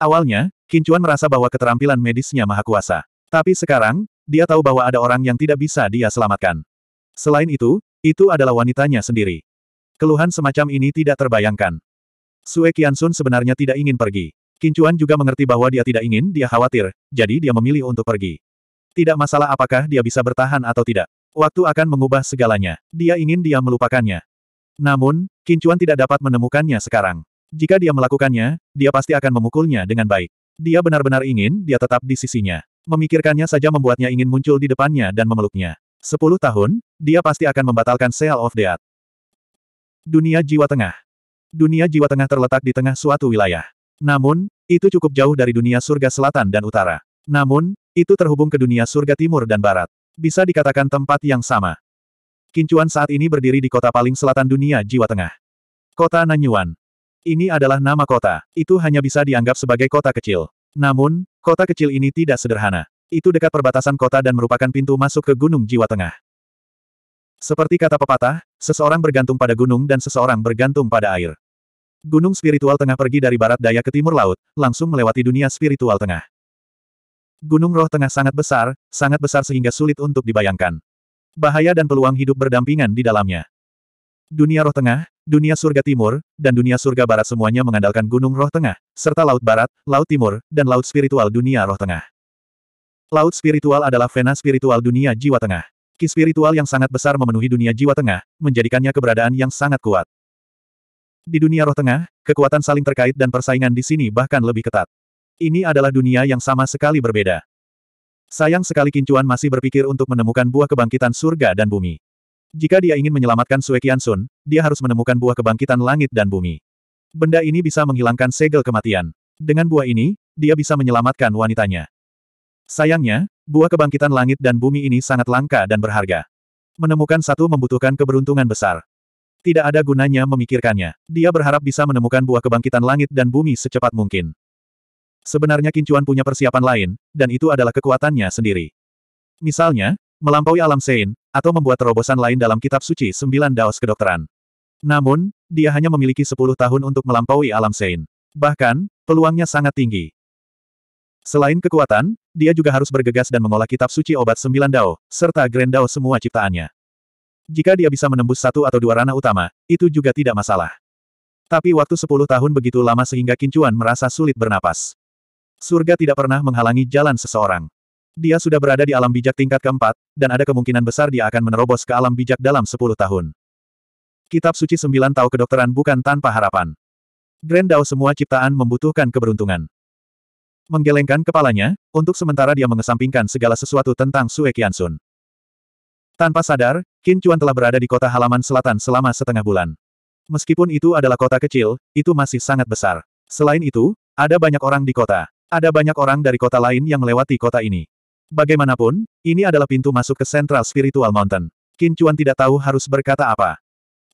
Awalnya, Kincuan merasa bahwa keterampilan medisnya maha kuasa. Tapi sekarang, dia tahu bahwa ada orang yang tidak bisa dia selamatkan. Selain itu, itu adalah wanitanya sendiri. Keluhan semacam ini tidak terbayangkan. Sue Kiansun sebenarnya tidak ingin pergi. Kincuan juga mengerti bahwa dia tidak ingin, dia khawatir, jadi dia memilih untuk pergi. Tidak masalah apakah dia bisa bertahan atau tidak. Waktu akan mengubah segalanya. Dia ingin dia melupakannya. Namun, Kincuan tidak dapat menemukannya sekarang. Jika dia melakukannya, dia pasti akan memukulnya dengan baik. Dia benar-benar ingin dia tetap di sisinya. Memikirkannya saja membuatnya ingin muncul di depannya dan memeluknya. Sepuluh tahun, dia pasti akan membatalkan sale of Death. Dunia Jiwa Tengah Dunia Jiwa Tengah terletak di tengah suatu wilayah. Namun, itu cukup jauh dari dunia surga selatan dan utara. Namun, itu terhubung ke dunia surga timur dan barat. Bisa dikatakan tempat yang sama. Kincuan saat ini berdiri di kota paling selatan dunia Jiwa Tengah. Kota Nanyuan. Ini adalah nama kota. Itu hanya bisa dianggap sebagai kota kecil. Namun, kota kecil ini tidak sederhana. Itu dekat perbatasan kota dan merupakan pintu masuk ke Gunung Jiwa Tengah. Seperti kata pepatah, seseorang bergantung pada gunung dan seseorang bergantung pada air. Gunung spiritual tengah pergi dari barat daya ke timur laut, langsung melewati dunia spiritual tengah. Gunung roh tengah sangat besar, sangat besar sehingga sulit untuk dibayangkan. Bahaya dan peluang hidup berdampingan di dalamnya. Dunia roh tengah, dunia surga timur, dan dunia surga barat semuanya mengandalkan gunung roh tengah, serta laut barat, laut timur, dan laut spiritual dunia roh tengah. Laut spiritual adalah vena spiritual dunia jiwa tengah. Ki spiritual yang sangat besar memenuhi dunia jiwa tengah, menjadikannya keberadaan yang sangat kuat. Di dunia roh tengah, kekuatan saling terkait dan persaingan di sini bahkan lebih ketat. Ini adalah dunia yang sama sekali berbeda. Sayang sekali Kincuan masih berpikir untuk menemukan buah kebangkitan surga dan bumi. Jika dia ingin menyelamatkan Sue Sun, dia harus menemukan buah kebangkitan langit dan bumi. Benda ini bisa menghilangkan segel kematian. Dengan buah ini, dia bisa menyelamatkan wanitanya. Sayangnya, buah kebangkitan langit dan bumi ini sangat langka dan berharga. Menemukan satu membutuhkan keberuntungan besar. Tidak ada gunanya memikirkannya. Dia berharap bisa menemukan buah kebangkitan langit dan bumi secepat mungkin. Sebenarnya Kincuan punya persiapan lain, dan itu adalah kekuatannya sendiri. Misalnya, melampaui alam sein, atau membuat terobosan lain dalam kitab suci sembilan daos kedokteran. Namun, dia hanya memiliki sepuluh tahun untuk melampaui alam sein. Bahkan, peluangnya sangat tinggi. Selain kekuatan, dia juga harus bergegas dan mengolah kitab suci obat sembilan dao, serta grand dao semua ciptaannya. Jika dia bisa menembus satu atau dua ranah utama, itu juga tidak masalah. Tapi waktu sepuluh tahun begitu lama sehingga Kincuan merasa sulit bernapas. Surga tidak pernah menghalangi jalan seseorang. Dia sudah berada di alam bijak tingkat keempat, dan ada kemungkinan besar dia akan menerobos ke alam bijak dalam sepuluh tahun. Kitab suci sembilan tahu kedokteran bukan tanpa harapan. Grand Dao semua ciptaan membutuhkan keberuntungan menggelengkan kepalanya, untuk sementara dia mengesampingkan segala sesuatu tentang Sue Sun. Tanpa sadar, Qin Chuan telah berada di kota halaman selatan selama setengah bulan. Meskipun itu adalah kota kecil, itu masih sangat besar. Selain itu, ada banyak orang di kota. Ada banyak orang dari kota lain yang melewati kota ini. Bagaimanapun, ini adalah pintu masuk ke Central Spiritual Mountain. Qin Chuan tidak tahu harus berkata apa.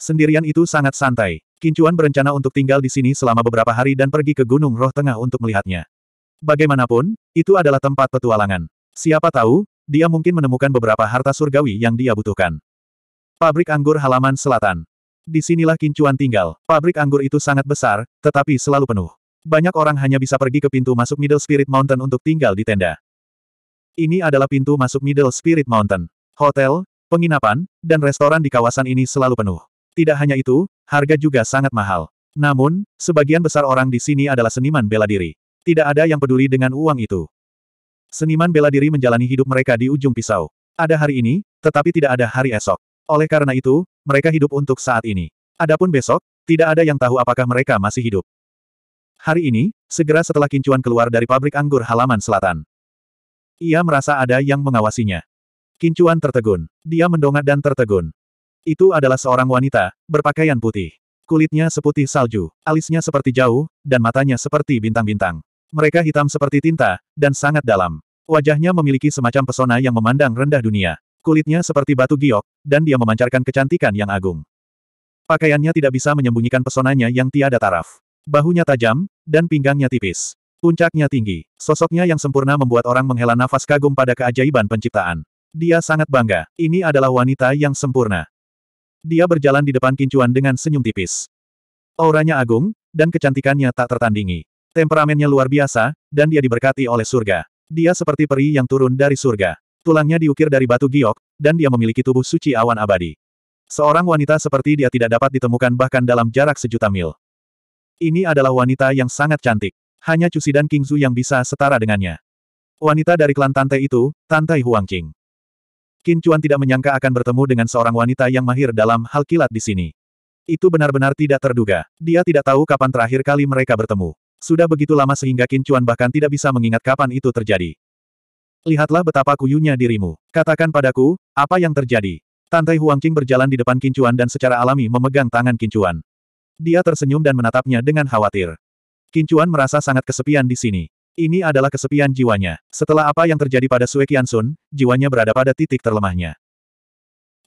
Sendirian itu sangat santai. Chuan berencana untuk tinggal di sini selama beberapa hari dan pergi ke Gunung Roh Tengah untuk melihatnya. Bagaimanapun, itu adalah tempat petualangan. Siapa tahu, dia mungkin menemukan beberapa harta surgawi yang dia butuhkan. Pabrik anggur halaman selatan. Disinilah kincuan tinggal. Pabrik anggur itu sangat besar, tetapi selalu penuh. Banyak orang hanya bisa pergi ke pintu masuk Middle Spirit Mountain untuk tinggal di tenda. Ini adalah pintu masuk Middle Spirit Mountain. Hotel, penginapan, dan restoran di kawasan ini selalu penuh. Tidak hanya itu, harga juga sangat mahal. Namun, sebagian besar orang di sini adalah seniman bela diri. Tidak ada yang peduli dengan uang itu. Seniman bela diri menjalani hidup mereka di ujung pisau. Ada hari ini, tetapi tidak ada hari esok. Oleh karena itu, mereka hidup untuk saat ini. Adapun besok, tidak ada yang tahu apakah mereka masih hidup. Hari ini, segera setelah Kincuan keluar dari pabrik anggur halaman selatan. Ia merasa ada yang mengawasinya. Kincuan tertegun. Dia mendongak dan tertegun. Itu adalah seorang wanita, berpakaian putih. Kulitnya seputih salju, alisnya seperti jauh, dan matanya seperti bintang-bintang. Mereka hitam seperti tinta, dan sangat dalam. Wajahnya memiliki semacam pesona yang memandang rendah dunia. Kulitnya seperti batu giok, dan dia memancarkan kecantikan yang agung. Pakaiannya tidak bisa menyembunyikan pesonanya yang tiada taraf. Bahunya tajam, dan pinggangnya tipis. Puncaknya tinggi. Sosoknya yang sempurna membuat orang menghela nafas kagum pada keajaiban penciptaan. Dia sangat bangga. Ini adalah wanita yang sempurna. Dia berjalan di depan kincuan dengan senyum tipis. Auranya agung, dan kecantikannya tak tertandingi. Temperamennya luar biasa, dan dia diberkati oleh surga. Dia seperti peri yang turun dari surga. Tulangnya diukir dari batu giok, dan dia memiliki tubuh suci awan abadi. Seorang wanita seperti dia tidak dapat ditemukan bahkan dalam jarak sejuta mil. Ini adalah wanita yang sangat cantik. Hanya Cusi dan Kingzu yang bisa setara dengannya. Wanita dari klan Tante itu, Tante Huangqing. Qin Chuan tidak menyangka akan bertemu dengan seorang wanita yang mahir dalam hal kilat di sini. Itu benar-benar tidak terduga. Dia tidak tahu kapan terakhir kali mereka bertemu. Sudah begitu lama sehingga Qin Chuan bahkan tidak bisa mengingat kapan itu terjadi. Lihatlah betapa kuyunya dirimu. Katakan padaku, apa yang terjadi? Tante Huangqing berjalan di depan Qin Chuan dan secara alami memegang tangan Qin Chuan. Dia tersenyum dan menatapnya dengan khawatir. Qin Chuan merasa sangat kesepian di sini. Ini adalah kesepian jiwanya. Setelah apa yang terjadi pada Sue Sun, jiwanya berada pada titik terlemahnya.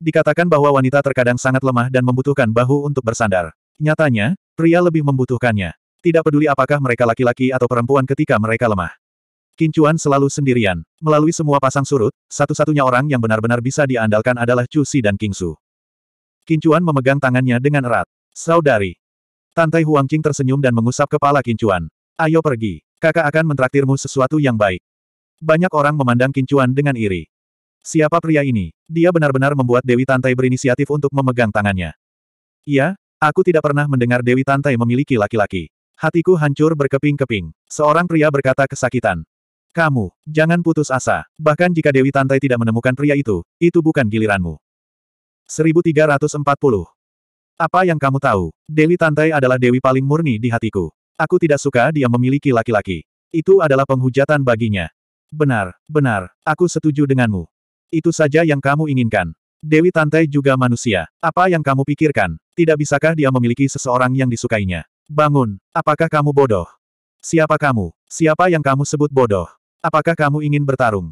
Dikatakan bahwa wanita terkadang sangat lemah dan membutuhkan bahu untuk bersandar. Nyatanya, pria lebih membutuhkannya. Tidak peduli apakah mereka laki-laki atau perempuan ketika mereka lemah. Kincuan selalu sendirian. Melalui semua pasang surut, satu-satunya orang yang benar-benar bisa diandalkan adalah Chu Si dan King Su. Kincuan memegang tangannya dengan erat. Saudari. Tantai Huangqing tersenyum dan mengusap kepala Kincuan. Ayo pergi. Kakak akan mentraktirmu sesuatu yang baik. Banyak orang memandang Kincuan dengan iri. Siapa pria ini? Dia benar-benar membuat Dewi Tantai berinisiatif untuk memegang tangannya. Iya, aku tidak pernah mendengar Dewi Tantai memiliki laki-laki. Hatiku hancur berkeping-keping. Seorang pria berkata kesakitan. Kamu, jangan putus asa. Bahkan jika Dewi Tantai tidak menemukan pria itu, itu bukan giliranmu. 1340. Apa yang kamu tahu? Dewi Tantai adalah dewi paling murni di hatiku. Aku tidak suka dia memiliki laki-laki. Itu adalah penghujatan baginya. Benar, benar, aku setuju denganmu. Itu saja yang kamu inginkan. Dewi Tantai juga manusia. Apa yang kamu pikirkan? Tidak bisakah dia memiliki seseorang yang disukainya? Bangun! Apakah kamu bodoh? Siapa kamu? Siapa yang kamu sebut bodoh? Apakah kamu ingin bertarung?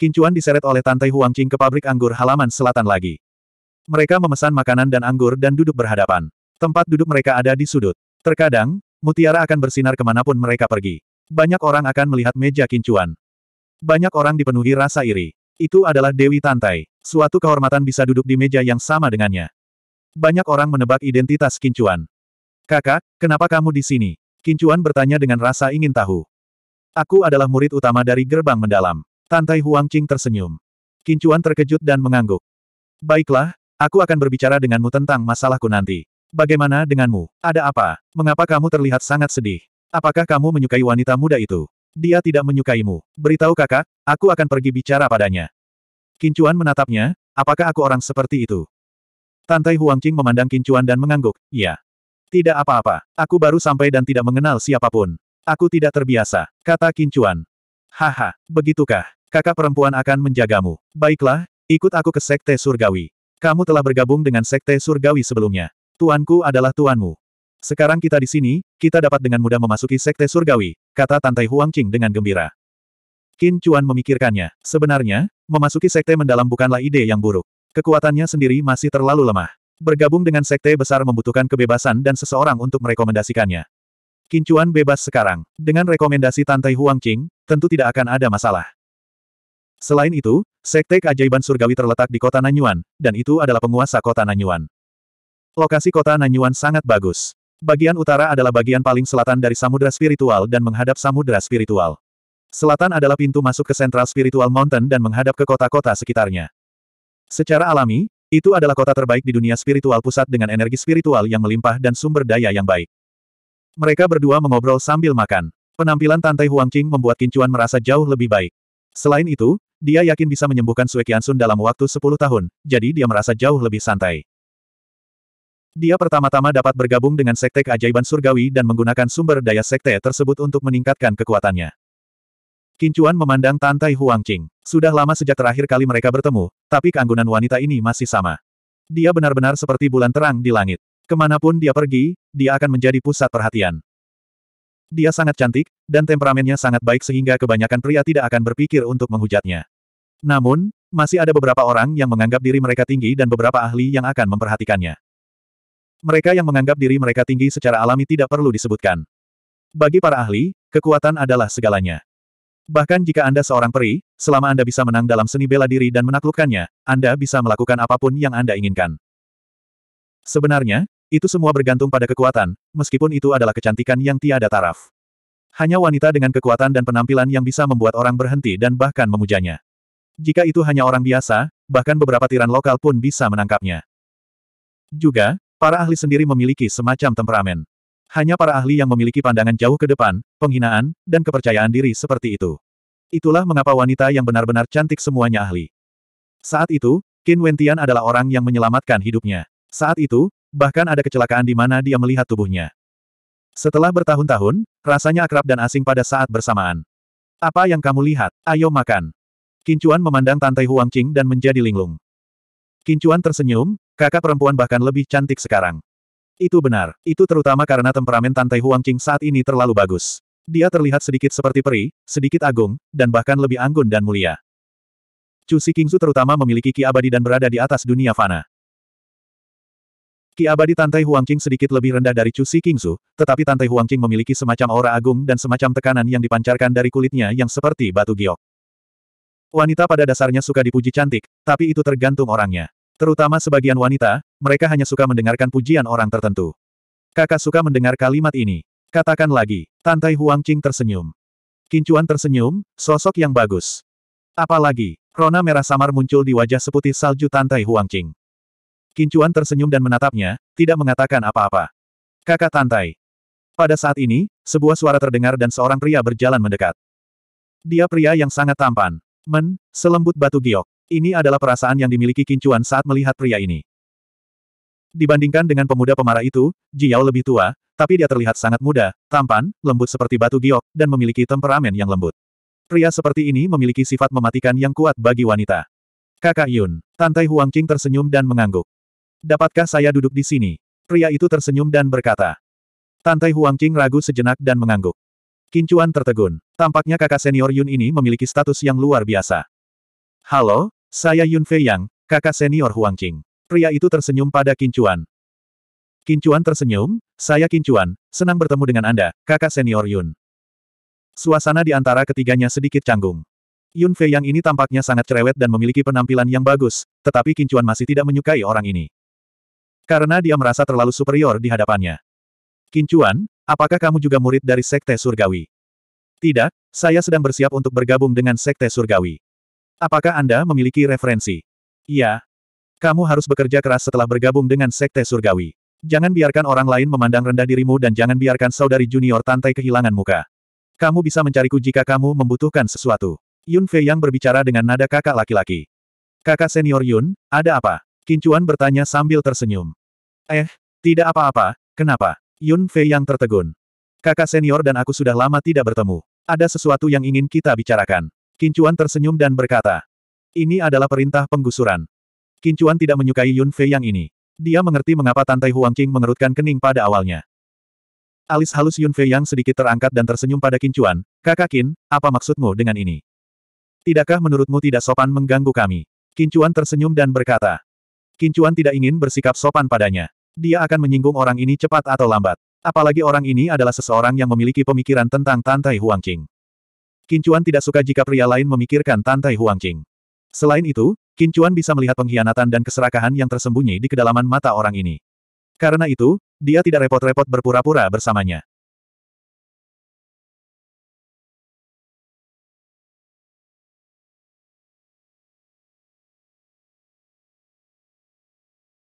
Kincuan diseret oleh Tantai Qing ke pabrik anggur halaman selatan lagi. Mereka memesan makanan dan anggur dan duduk berhadapan. Tempat duduk mereka ada di sudut. Terkadang, mutiara akan bersinar kemanapun mereka pergi. Banyak orang akan melihat meja kincuan. Banyak orang dipenuhi rasa iri. Itu adalah Dewi Tantai. Suatu kehormatan bisa duduk di meja yang sama dengannya. Banyak orang menebak identitas kincuan. Kakak, kenapa kamu di sini? Kincuan bertanya dengan rasa ingin tahu. Aku adalah murid utama dari gerbang mendalam. Tantai Qing tersenyum. Kincuan terkejut dan mengangguk. Baiklah, aku akan berbicara denganmu tentang masalahku nanti. Bagaimana denganmu? Ada apa? Mengapa kamu terlihat sangat sedih? Apakah kamu menyukai wanita muda itu? Dia tidak menyukaimu. Beritahu kakak, aku akan pergi bicara padanya. Kincuan menatapnya, apakah aku orang seperti itu? Tantai Qing memandang Kincuan dan mengangguk, iya. Tidak apa-apa. Aku baru sampai dan tidak mengenal siapapun. Aku tidak terbiasa, kata Kincuan. Haha, begitukah? Kakak perempuan akan menjagamu. Baiklah, ikut aku ke Sekte Surgawi. Kamu telah bergabung dengan Sekte Surgawi sebelumnya. Tuanku adalah tuanmu. Sekarang kita di sini, kita dapat dengan mudah memasuki Sekte Surgawi, kata Tantai Qing dengan gembira. Qin Chuan memikirkannya. Sebenarnya, memasuki Sekte mendalam bukanlah ide yang buruk. Kekuatannya sendiri masih terlalu lemah. Bergabung dengan sekte besar membutuhkan kebebasan dan seseorang untuk merekomendasikannya. Kincuan bebas sekarang. Dengan rekomendasi Tante Huangqing, tentu tidak akan ada masalah. Selain itu, sekte keajaiban surgawi terletak di kota Nanyuan, dan itu adalah penguasa kota Nanyuan. Lokasi kota Nanyuan sangat bagus. Bagian utara adalah bagian paling selatan dari samudera spiritual dan menghadap samudera spiritual. Selatan adalah pintu masuk ke sentral Spiritual Mountain dan menghadap ke kota-kota sekitarnya. Secara alami, itu adalah kota terbaik di dunia spiritual pusat dengan energi spiritual yang melimpah dan sumber daya yang baik. Mereka berdua mengobrol sambil makan. Penampilan Tantai Huangqing membuat Kincuan merasa jauh lebih baik. Selain itu, dia yakin bisa menyembuhkan Sue Qiansun dalam waktu 10 tahun, jadi dia merasa jauh lebih santai. Dia pertama-tama dapat bergabung dengan Sekte Keajaiban Surgawi dan menggunakan sumber daya Sekte tersebut untuk meningkatkan kekuatannya. Kincuan memandang Tantai Huangqing. Sudah lama sejak terakhir kali mereka bertemu, tapi keanggunan wanita ini masih sama. Dia benar-benar seperti bulan terang di langit. Kemanapun dia pergi, dia akan menjadi pusat perhatian. Dia sangat cantik, dan temperamennya sangat baik sehingga kebanyakan pria tidak akan berpikir untuk menghujatnya. Namun, masih ada beberapa orang yang menganggap diri mereka tinggi dan beberapa ahli yang akan memperhatikannya. Mereka yang menganggap diri mereka tinggi secara alami tidak perlu disebutkan. Bagi para ahli, kekuatan adalah segalanya. Bahkan jika Anda seorang peri, selama Anda bisa menang dalam seni bela diri dan menaklukkannya, Anda bisa melakukan apapun yang Anda inginkan. Sebenarnya, itu semua bergantung pada kekuatan, meskipun itu adalah kecantikan yang tiada taraf. Hanya wanita dengan kekuatan dan penampilan yang bisa membuat orang berhenti dan bahkan memujanya. Jika itu hanya orang biasa, bahkan beberapa tiran lokal pun bisa menangkapnya. Juga, para ahli sendiri memiliki semacam temperamen. Hanya para ahli yang memiliki pandangan jauh ke depan, penghinaan, dan kepercayaan diri seperti itu. Itulah mengapa wanita yang benar-benar cantik semuanya ahli. Saat itu, Qin Wentian adalah orang yang menyelamatkan hidupnya. Saat itu, bahkan ada kecelakaan di mana dia melihat tubuhnya. Setelah bertahun-tahun, rasanya akrab dan asing pada saat bersamaan. Apa yang kamu lihat? Ayo makan. Kincuan memandang Tante Qing dan menjadi linglung. Kincuan tersenyum, kakak perempuan bahkan lebih cantik sekarang. Itu benar, itu terutama karena temperamen Tantai Huang Qing saat ini terlalu bagus. Dia terlihat sedikit seperti peri, sedikit agung, dan bahkan lebih anggun dan mulia. Chu Si Qingzu terutama memiliki ki abadi dan berada di atas dunia fana. Ki abadi Tantai Huang Qing sedikit lebih rendah dari Chu Si Qingzu, tetapi Tantai Huang Qing memiliki semacam aura agung dan semacam tekanan yang dipancarkan dari kulitnya yang seperti batu giok. Wanita pada dasarnya suka dipuji cantik, tapi itu tergantung orangnya. Terutama sebagian wanita, mereka hanya suka mendengarkan pujian orang tertentu. Kakak suka mendengar kalimat ini. Katakan lagi, Tantai Huang Qing tersenyum. Kincuan tersenyum, sosok yang bagus. Apalagi, rona merah samar muncul di wajah seputih salju Tantai Huang Qing. Kincuan tersenyum dan menatapnya, tidak mengatakan apa-apa. Kakak Tantai. Pada saat ini, sebuah suara terdengar dan seorang pria berjalan mendekat. Dia pria yang sangat tampan. Men, selembut batu giok. Ini adalah perasaan yang dimiliki Kincuan saat melihat pria ini. Dibandingkan dengan pemuda pemarah itu, Jiao lebih tua, tapi dia terlihat sangat muda, tampan, lembut seperti batu giok, dan memiliki temperamen yang lembut. Pria seperti ini memiliki sifat mematikan yang kuat bagi wanita. Kakak Yun, Tantai Huang Qing tersenyum dan mengangguk. Dapatkah saya duduk di sini? Pria itu tersenyum dan berkata. Tantai Huang Qing ragu sejenak dan mengangguk. Kincuan tertegun. Tampaknya kakak senior Yun ini memiliki status yang luar biasa. Halo, saya Yun Fei Yang, kakak senior Huang Qing. Pria itu tersenyum pada Kincuan. Kincuan tersenyum, saya Kincuan, senang bertemu dengan Anda, kakak senior Yun. Suasana di antara ketiganya sedikit canggung. Yun Fei Yang ini tampaknya sangat cerewet dan memiliki penampilan yang bagus, tetapi Kincuan masih tidak menyukai orang ini. Karena dia merasa terlalu superior di hadapannya. Kincuan, apakah kamu juga murid dari Sekte Surgawi? Tidak, saya sedang bersiap untuk bergabung dengan Sekte Surgawi. Apakah Anda memiliki referensi? Iya. Kamu harus bekerja keras setelah bergabung dengan Sekte Surgawi. Jangan biarkan orang lain memandang rendah dirimu dan jangan biarkan saudari junior Tantai kehilangan muka. Kamu bisa mencariku jika kamu membutuhkan sesuatu. Yun Fei yang berbicara dengan nada kakak laki-laki. Kakak senior Yun, ada apa? Kincuan bertanya sambil tersenyum. Eh, tidak apa-apa, kenapa? Yun Fei yang tertegun. Kakak senior dan aku sudah lama tidak bertemu. Ada sesuatu yang ingin kita bicarakan. Kincuan tersenyum dan berkata, ini adalah perintah penggusuran. Kincuan tidak menyukai Yun Fei yang ini. Dia mengerti mengapa Tantai Huang Qing mengerutkan kening pada awalnya. Alis halus Yun Fei yang sedikit terangkat dan tersenyum pada Kincuan, Kakak Kin, apa maksudmu dengan ini? Tidakkah menurutmu tidak sopan mengganggu kami? Kincuan tersenyum dan berkata. Kincuan tidak ingin bersikap sopan padanya. Dia akan menyinggung orang ini cepat atau lambat. Apalagi orang ini adalah seseorang yang memiliki pemikiran tentang Tantai Huangqing." Kincuan tidak suka jika pria lain memikirkan Tantai Huangqing. Selain itu, Kincuan bisa melihat pengkhianatan dan keserakahan yang tersembunyi di kedalaman mata orang ini. Karena itu, dia tidak repot-repot berpura-pura bersamanya.